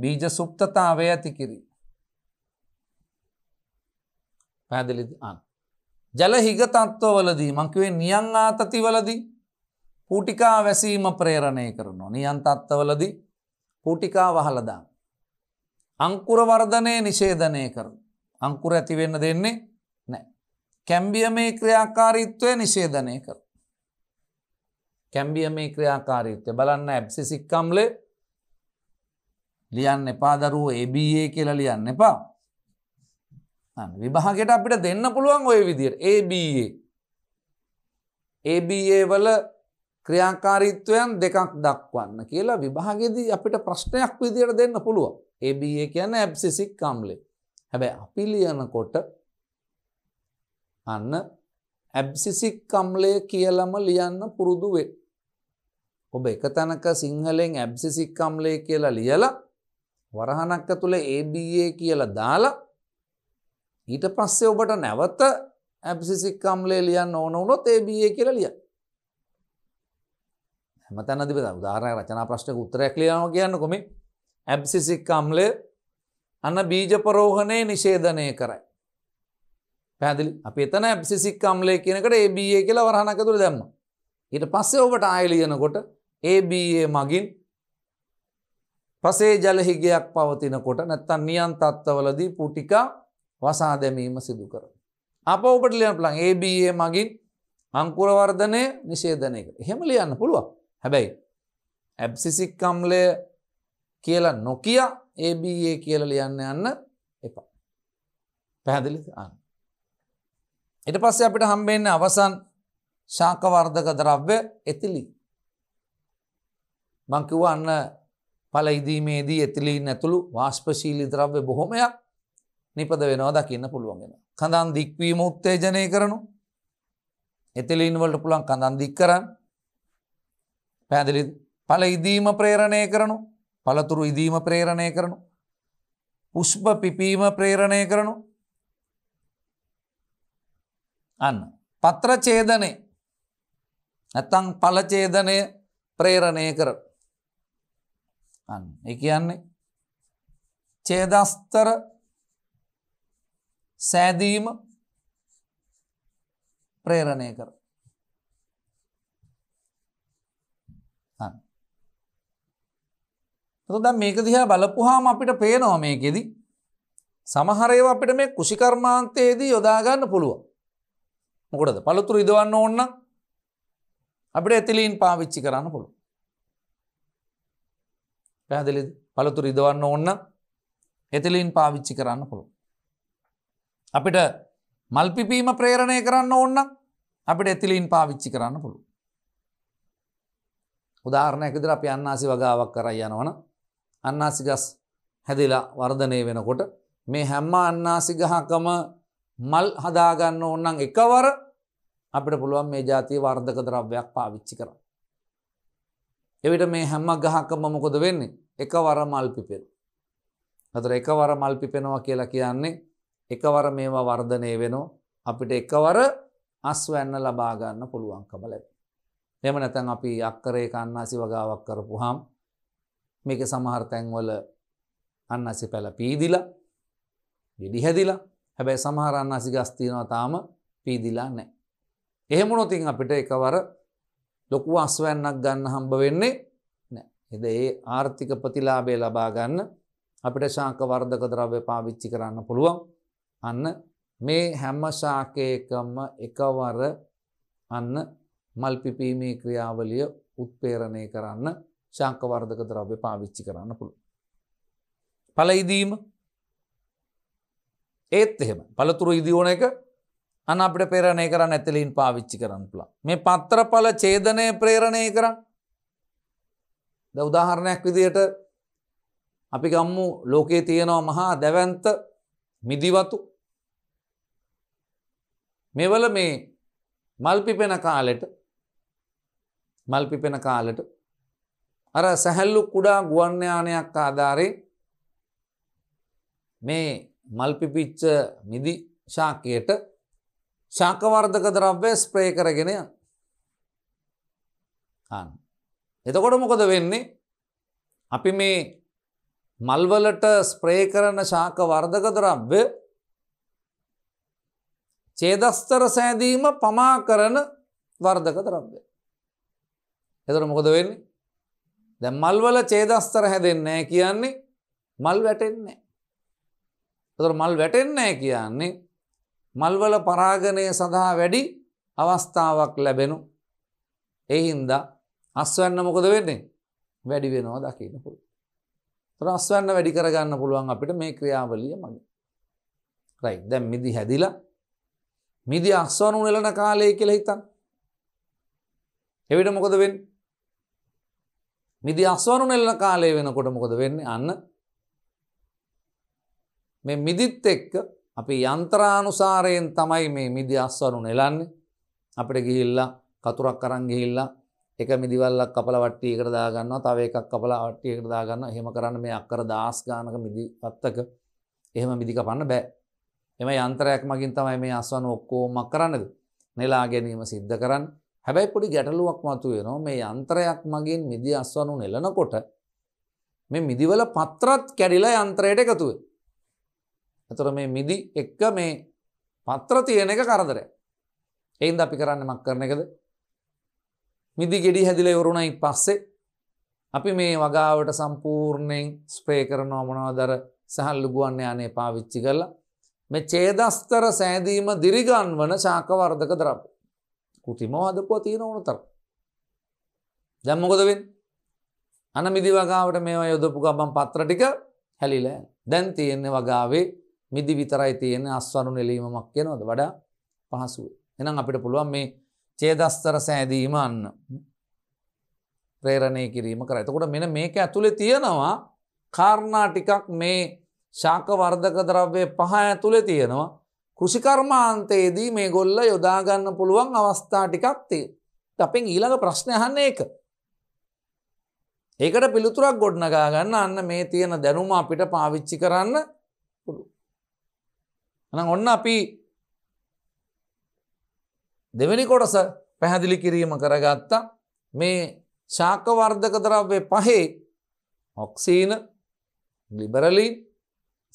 S1: බීජ සුප්තතාවය ඇති කිරි. පැදිලි අන්. ජල හිගතත්වවලදී මංකිවේ නියං ආතතිවලදී පූටිකා වැසීම ප්‍රේරණය කරනවා නියන් තත්වවලදී පූටිකා වහලදා. අංකුරවර්ධනය නිශේධනය කරු. අංකුර ඇතිවෙන්න දෙන්නේ කැම්බියමේ ක්‍රියාකාරීත්වය නිශේධනය කර. කැම්බියමේ ක්‍රියාකාරීත්වය බලන්න ඇප්සි සික්කම්ල ලියන්න එපාදරුව ABA කියලා ලියන්න එපා. විභාගෙට අපිට දෙන්න පුළුවන් ඔය විදිර ABA. ABA වල ක්‍රියාකාරීත්වයන් දෙකක් දක්වන්න කියලා විභාගෙදී අපිට ප්‍රශ්නයක් විදියට දෙන්න පුළුව. ABA කියන්න ඇප්සිසික් කම්ලේ. හැබැ අපි ලියනකොට අන්න ඇබ්සිසික් කම්ලය කියලම ලියන්න පුරුදු වේ. ඔබ එක තැනක සිංහලෙන් ඇබ්සිසික් කම්ලය කියලා ලියලා වරහනක්ක තුළ ABA කියලා දාලා ඊට පස්සේ ඔබට නැවත ඇබ්සිසික් කම්ලේ ලියන්න ඕන වුණොත් ABA කියලා ලිය. හැම තැනදිම උදාහරණයක් රචනා ප්‍රශ්නක උත්තරයක් ලියනවා කියන්නේ කොහොමද? ඇබ්සිසික් කම්ලය අන බීජ ප්‍රෝහණය නිෂේධනය කරයි. පැදිලි අප එතන ඇප්සිසික්කම්ලය කියනකට ABA කියලා වරහනකතුළ දැම්ම. ඊට පස්සේ ඔබට ආයලියනකොට ABA මගින් පසේ ජලහිගයක් පවතිනකොට නැත්තන් නියන් තත්ත්වවලදී පුටිකා වසා දැමීම සිදු කර. අප ඔබට ලියන පලන් ABA මගින් අංකුරවර්ධනය නිශේධනයක එහෙම ලියන්න පුළුවන් හැබැයි. ඇබ්සිසික්කම්ලය කියලා නොකිය ABA කියල ලියන්න යන්න එපා. පැහැදිලි අන්න. එට පස්සේ අපිට හම්බෙන්න අවසන් ශාකවර්ධක ද්‍රව්‍ය එතිලි. මංකිවන්න පල ඉදීමේදී එතිලීන් ඇතුළු වාශ්පශීලි ද්‍රව්‍ය බොහොමයක් නිපද වෙනවා දකින්න පුළුවන්ගෙන. කඳන් දික්වීම උත්තේජනය කරනු. එතිලීන්වලට පුළන් කඳන් දික් කරන්න. පැදිලි පල ඉදීම ප්‍රේරණය කරනු පළතුරු ඉදීම ප්‍රේරණය කරනු. උෂ්ප පිපීම ප්‍රේරණය කරනු අන්න. පත්‍රචේදනය නැත්තං පලචේදනය ප්‍රේරණය කර අන්න එක කියන්නේ චේදස්තර සෑදීම ප්‍රේරණය කර ද මේක දිහා බලපුහාම අපිට පේනවා මේකෙදී සමහරයව අපිට මේ කුෂිකර්මාන්තයේදී යොදාගන්න පුළුවන් මොකටද පළතුරු ඉදවන්න ඕන්න අපිට ඇතිලීන් පාවිච්චි කරන්න පුළු. පැහදිලි පළතුරු ඉදවන්න ඕන්න එතිලීන් පාවිච්චි කරන්න පුළු. අපිට මල්පිපීම ප්‍රේරණය කරන්න ඕන්න අපිට ඇතිලීන් පාවිච්චි කරන්න පුළු. උදාරණයකදර අපි අන්නාසි වගාවක් කරයි යනවන අන්නාසි ගස් හැදිලා වර්ධනය වෙනකොට මේ හැම්ම අන්නාසි ගහකම මල් හදාගන්න ඕන්නම් එකවර අපිට පුළුවන් මේ ජාතිය වර්ධක ද්‍රව්‍යයක් පාවිච්චි කර. එවිට මේ හැම්ම ගහක්කම මොකොද වෙන්නේ එකවර මල් පිපෙන. හතර එකවර මල් පිපෙනවා කියලා කියන්නේ එකවර මේවා වර්ධනය වෙනෝ අපිට එකවර අස්වැන්න ලබාගන්න පුළුවන්කම ලැබ. එම නැතැන් අපි අක්කරේ කන්නාසි වගාවක් කරපු හාම් මේක සමහර තැන්වල අන්නසි පැල පීදිලා විඩිහැදිලා හැබැයි සමහර අන්නාසි ගස් තියෙනවා තාම පීදිලා නැහැ. එහෙම වුණොත් ඉතින් අපිට එකවර ලොකු අස්වැන්නක් ගන්න හම්බ වෙන්නේ නැහැ. එද ඒ ආර්ථික ප්‍රතිලාභය ලබා ගන්න අපිට ශාක වර්ධක ද්‍රව්‍ය පාවිච්චි කරන්න පුළුවන්. අන්න මේ හැම ශාකයකම එකවර අන්න මල් පිපීමේ ක්‍රියාවලිය උත්පේරණය කරන්න ශාක වර්ධක ද්‍රව්‍ය පාවිච්චි කරන්න පුළුවන්. පළයිදීම ඒත් එහෙම පළතුරු ඉදිවන එක අන අපිට පේරණය කරන්න ඇතලින් පාවිච්චි කරන්න පුලා මේ පත්‍රඵල චේදනය ප්‍රේරණය කරන්න ද උදාහරණයක් විදියට අපි ගම්මු ලෝකයේ තියෙනවා මහා දැවන්ත මිදිවතු මෙවල මේ මල්පිපෙන කාලෙට මල්පිපෙන කාලෙට අර සැහැල්ලු කුඩා ගුවන්්‍යයානයක් ආධාරේ මේ මල්පිපිච්ච මිදි ශාකයට ශාකවර්ධක ද්‍රව්‍ය ස්ප්‍රේ කරගෙන යන්න. එතකොට මොකද වෙන්නේ අපි මේ මල්වලට ස්ප්‍රේ කරන ශාක වර්ධක ද්‍රව්‍ය චේදස්තර සෑදීම පමා කරන වර්ධක ද්‍රව්‍ය. එතට මොකද වෙන්නේ දැ මල්වල චේදස්තර හැදෙන්නෑ කියන්නේ මල් වැටෙන්නේ. තොර මල් වැටෙන්නෑ කියන්නේ. මල්වල පරාගණය සඳහා වැඩි අවස්ථාවක් ලැබෙනු. එහින්ද අස්වැන්න මොකද වෙන්නේ වැඩි වෙනවා දකින්න පුළුව. තොර අස්වැන්න වැඩි කරගන්න පුළුවන් අපිට මේ ක්‍රියාවලිය මග. රයි දැම් මිදි හැදිලා මිදි අස්වනු එලන කාලය කියල හිතන්. එවිට මොකද වෙන් මිදි අස්වනු එල්ල කාලය වෙනකොට මොකද වෙන්නේ අන්න මේ මිදිත් එක්ක අපි යන්ත්‍රානුසාරයෙන් තමයි මේ මිදි අස්වරු නෙලන්නේ අපිට ගිහිල්ලා කතුරක් කරන් ගිහිල්ලා එක මිදිවල්ලක් කපල වට්ටියකට දාගන්නවා තව එකක් කපල වට්ටියකට දාගන්න එහෙම කරන්න මේ අක්කර දාස් ගානක මිදි පත්තක එහෙම මිදි කපන්න බෑ. එම යන්ත්‍රයක් මගින් තමයි මේ අස්වන් ඔක්කොම කරන්නද නෙලා ගැනීම සිද්ධ කරන්න. හැබැයි පොඩි ගැටලුවක් මතුවෙනවා මේ යන්ත්‍රයක් මගින් මිදි අස්වනු නෙලනකොට මේ මිදිවල පත්‍රත් කැඩිලා යන්ත්‍රයට එකතුවේ. ඇතර මේ මිදි එක්ක මේ පත්‍ර තියෙන එක කරදරය. එයින්ද අපි කරන්න මක් කරන එකද. මිදි ගෙඩි හැදිල යවරුණයි පස්සේ. අපි මේ වගාවට සම්පූර්ණයෙන් ස්ප්‍රේ කරන ඕමනවදර සහල්ලු ගුවන් යානේ පාවිච්චි කරලා. මේ චේදස්තර සෑදීම දිරිගන් වන ශාකවර්ධක දරප. කුතිම අදපුව තියෙන ඕනතර. දැම්මකොදවෙන් අන මිදි වගාවට මේ යොදපු ගබන් පත්‍ර ටික හැලිලෑ. දැන් තියෙන්නේ වගාවේ මිදි විතරයි තියෙන අස්වරුන් එලීමමක් කියනවද වඩා පහසුව. එනම් අපිට පුළුවන් මේ චේදස්තර සෑදීම අන්න ප්‍රේරණය කිරීම කර එතකොට මෙන මේක ඇතුළෙ තියෙනවා කාරණා ටිකක් මේ ශාකවර්ධක ද්‍රව්‍ය පහ ඇතුළෙ තියෙනවා කෘෂිකර්මාන්තයේදී මේ ගොල්ල යොදාගන්න පුළුවන් අවස්ථා ටිකක් තිය. අපෙන් ඊළඟ ප්‍රශ්නය අහන්න ඒක. ඒකට පිළිතුරක් ගොඩ්නගා ගන්න අන්න මේ තියෙන දැනුම අපිට පාවිච්චි කරන්න පුළුවන්. නම් ඔන්න අපි දෙවැනි කොටස පැහැදිලි කිරීම කරගත්තා මේ ශාකවර්ධක ද්‍රව්‍ය පහේ ඔක්සීන ගලිබරලීන්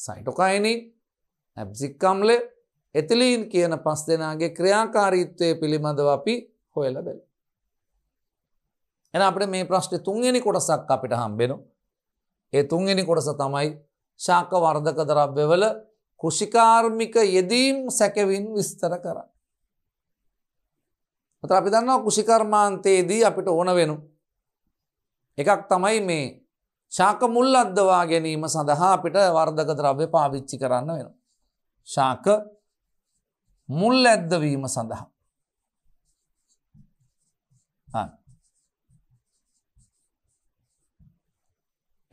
S1: සයිටොකයිනින් ඇබ්සික්කම්ල එතිලීන් කියන පස් දෙනාගේ ක්‍රියාකාරීත්වය පිළිබඳව අපි හොයල බැල. එන අපට මේ ප්‍රශ්ටි තුන්ගනි කොටසක් අපිට හම්බෙනු. ඒ තුන්ගනි කොටස තමයි ශාකවර්ධක ද්‍රව්‍යවල කෘෂිකාර්මික යෙදීම් සැකවින් විස්තර කර. අත අපි දන්නවා කෘෂිකර්මාන්තයේදී අපිට ඕන වෙනු. එකක් තමයි මේ ශාක මුල් අද්දවා ගැනීම සඳහා අපිට වර්ධක ද්‍රව්‍ය පාවිච්චි කරන්න වෙන. ශාක මුල් ඇද්දවීම සඳහා.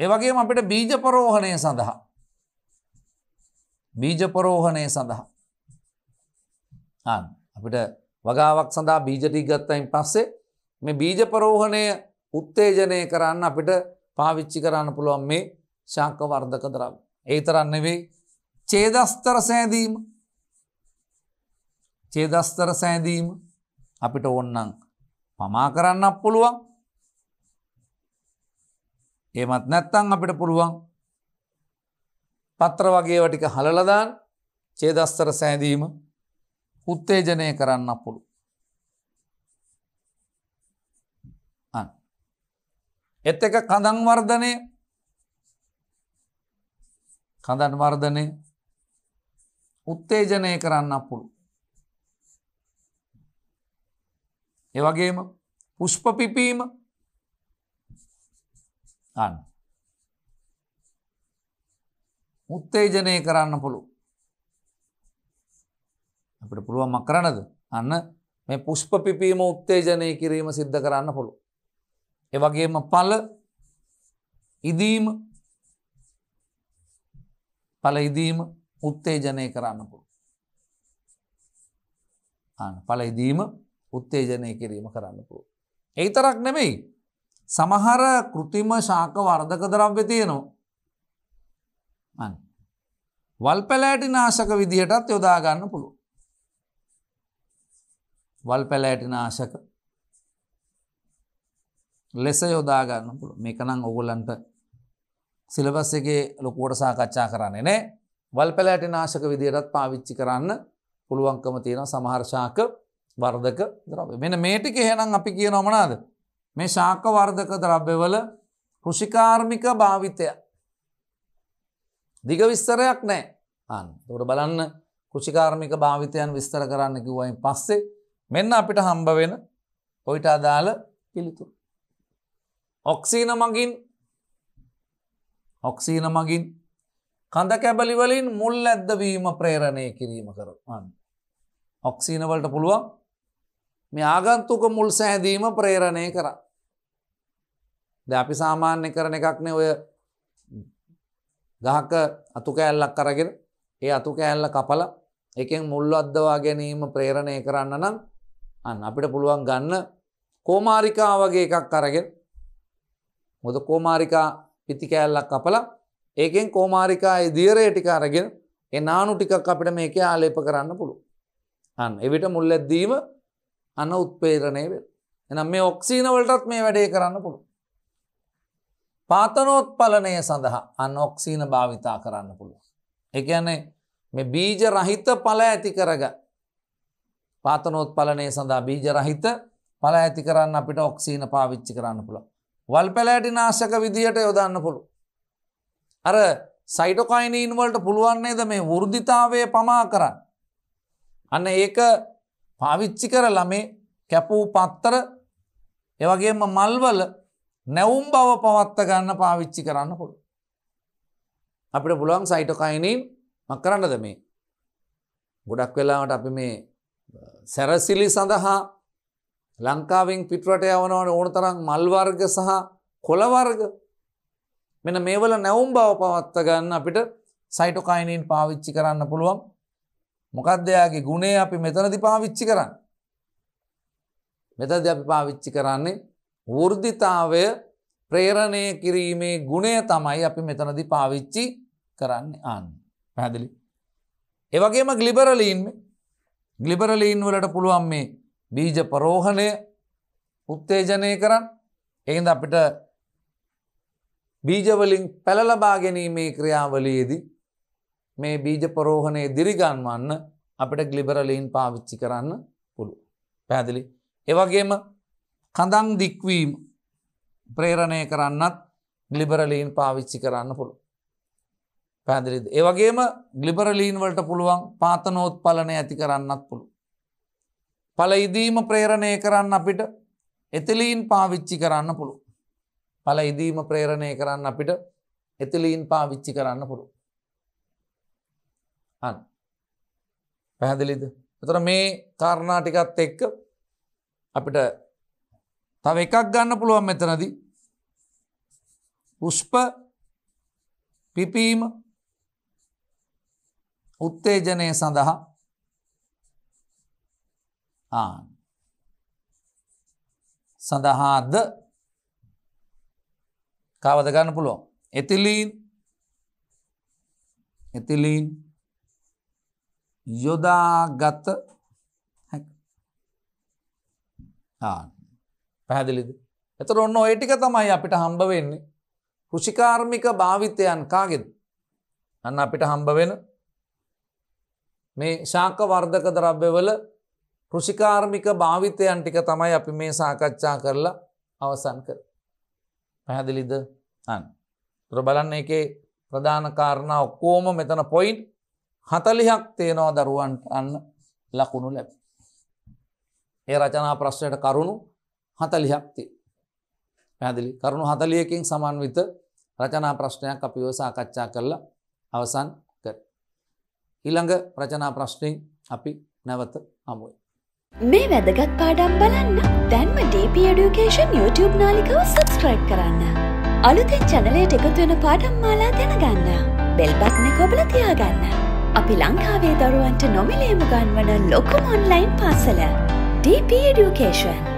S1: ඒවගේ අපිට බීජ පරෝහණය සඳහා බීජපරෝහණය සඳහා. අන් අපිට වගාවක් සඳහා බීජටිගත්තයින් පස්සේ මේ බීජපරෝහණය උත්තේජනය කරන්න අපිට පාවිච්චි කරන්න පුළුවන් මේ ශාක වර්ධක දරව. ඒ තරන්න වේ චේදස්තර සෑදීම චේදස්තර සෑදීම අපිට ඔන්නන් පමා කරන්න පුළුවන් ඒමත් නැත්තං අපිට පුළුවන් පත්‍ර වගේව ටික හලලදාන් චේදස්තර සෑදීම උත්තේජනය කරන්න පුළු. එත් එක කඳන්වර්ධනය කඳන්වර්ධනය උත්තේජනය කරන්න පුළු. එවගේම පුෂ්ප පිපීම අන්න. උත්තේජනය කරන්න පුළු. අපට පුළුවන්මක් කරනද අන්න මේ පුෂ්ප පිපීම උත්තේජනය කිරීම සිද්ධ කරන්න පුළු. එවගේම පල ඉදීම පල ඉදීම උත්තේජනය කරන්න පුළු. පල ඉදීම උත්තේජනය කිරීම කරන්න පුළුව. ඒතරක් නෙමෙයි සමහර කෘතිම ශාක වර්ධක දරම් වෙතියනවා වල් පැලෑටි නාශක විදිහටත් යොදාගන්න පුළුව. වල් පැලෑටි නාශක ලෙස යොදාගන්න පුළු මේකනම් ඔගුල්ලන්ට සිලබස් එකේ ලොකුවට සාකච්ඡා කරන්නේ නෑ වල් පැලෑටි නාශක විදිහටත් පාවිච්චි කරන්න පුළුවන්කම තියෙන සමහර්ශාක වර්ධක ද්‍රව මෙන මේටික හෙනම් අපි කියනොමනාද මේ ශාක වර්ධක ද්‍රව්‍යවල කෘෂිකාර්මික භාවිතයක් දිග විස්තරයක් නෑ අන් තොට බලන්න කෘෂිකාර්මික භාවිතයන් විස්තර කරන්න කිව්වයින් පස්සේ මෙන්න අපිට හම්බවෙන ඔයිට අදාළ පිළිතුර. ඔක්සීන මගින් ඔක්සීන මගින් කඳ කැබලිවලින් මුල් ඇද්දවීම ප්‍රේරණය කිරීම කරන්න. ඔක්සීනවලට පුළුවන් මේ ආගන්තුක මුල් සෑදීම ප්‍රේරණය කර. ද අපි සාමාන්‍ය කරන එකක්නේ ඔය ගහක අතුකෑල්ලක් කරගෙන ඒ අතුකෑල්ල කපල එකෙන් මුල්ල අද්දවා ගැනීම ප්‍රේරණය කරන්න නම් අන්න අපිට පුළුවන් ගන්න කෝමාරිකා වගේ එකක් කරගෙන මොද කෝමාරිකා පිතිකෑල්ලක් කපල ඒකෙන් කෝමාරිකා ඉදිරේ ටික අරගෙන එ නානු ටිකක් අපිට මේක ආලේප කරන්න පුළුව අන්න එවිට මුල්ලැද්දීම අන්න උත්පේරණය වෙන එනම් මේ ඔක්සීනවලටත් මේ වැඩේ කරන්න පුළුව පාතනෝත්පලනය සඳහා අනොක්සීන භාවිතා කරන්න පුළුව. එකන්නේ මේ බීජ රහිත පල ඇති කරග පාතනෝත්පලනය සඳහා බීජ රහිත පල ඇති කරන්න අපිට ඔක්සීන පාවිච්චි කරන්න පුළ. වල් පැලෑටි නාශක විදිහට යොදන්න පුළු. අර සයිටොකයිනීන්වලට පුළුවන්නේද මේ වෘර්ධිතාවය පමා කරන්න. අන්න ඒක පාවිච්චි කර ළමේ කැපූ පත්තර එවගේම මල්වල නැවුම් බව පවත්ත ගන්න පාවිච්චි කරන්න පුළු. අපිට පුළුවන් සයිටොකයිනින් මක් කරන්නද මේ. ගොඩක් වෙලාවට අපි මේ සැරසිලි සඳහා ලංකාවෙන් පිටරට යවනවට ඕන තරම් මල්වර්ග සහ කොළවර්ග මෙන මේවල නැවුම් බව පවත්ත ගන්න අපිට සයිටොකයිනීන් පාවිච්චි කරන්න පුළුවන් මොකක්දයාගේ ගුණේ අපි මෙතනදි පාවිච්චි කරන්න. මෙතද අපි පාවිච්චි කරන්නේ වෘද්ධිතාවය ප්‍රේරණය කිරීමේ ගුණය තමයි අපි මෙතනදි පාවිච්චි කරන්න අන්න පැදිලි. එවගේම ගලිබරලීන් ගලිබරලීන් වලට පුළුවන් මේ බීජ පරෝහණය උත්තේජනය කරන්න එහිද අපිට බීජවලින් පැළලබා ගැනීමේ ක්‍රියාවලයේදී මේ බීජ පරෝහණය දිරිගන්වන්න අපිට ගලිබරලීන් පාවිච්චි කරන්න පුළු පැදිලි. එවගේම කඳන් දික්වීම ප්‍රේරණය කරන්නත් ගලිබරලීන් පාවිච්චි කරන්න පුළු. පැදිරිද. ඒවගේම ගලිබරලීන් වලට පුළුවන් පාතනෝත් පලනය ඇති කරන්නත් පුළු. පලයිදීම ප්‍රේරණය කරන්න අපිට එතිලීන් පාවිච්චි කරන්න පුළු. පල ඉදීම ප්‍රේරණය කරන්න අපිට එතිලීන් පාවිච්චි කරන්න පුළු. අන් පැහැදිලිද. එතර මේ කාරණාටිකත් එක්ක අපිට තව එකක් ගන්න පුළුවන් මෙතනදී. උෂ්ප පිපීම උත්තේජනය සඳහා සඳහාද කාවද ගන්න පුළුවන් එතිලීන් එතිලීන් යොදාගත හැක ආන පැහැදිලිද. එතර ඔන්න ඔය ටික තමයි අපිට හම්බ වෙන්නේ. කෘෂිකාර්මික භාවිතයන් කාගෙද. අන්න අපිට හම්බ වෙන මේ ශාක වර්ධක ද්‍රව්‍යවල කෘෂිකාර්මික භාවිතයන් ටික තමයි අපි මේ සාකච්ඡා කරලා අවසන් කර. පැහැදිලිද අන්. තුර බලන්න එකේ ප්‍රධාන කාරණා ඔක්කෝම මෙතන පොයින්් හතලිහක් තේනවා දරුවන්ට අන්න ලකුණු ලැබ. ඒ රචනා ප්‍රශ්නයට කරුණු හතලිහක්ති. පැදිලි කරුණු හතලියකින් සමන්විත රචනා ප්‍රශ්නයක් අපි ඔය සාකච්ඡා කරලා අවසන් කර. ඊළඟ රචනා ප්‍රශ්නයෙන් අපි නැවත හමුුව. මේ වැදගත් පාඩම් බලන්න දැන්ම DP Education YouTube නාලිකව සබස්ක්‍රයිබ් කරන්න. අලුතෙන් චනලයට එකතු වෙන පාඩම් මාලා දැනගන්න. බෙල්බත්න කොබල තියාගන්න. අපි ලංකාවේ දරුවන්ට නොමිලේම ගන්වන ලොකුම ඔන්ලයින් පාසල DP Education.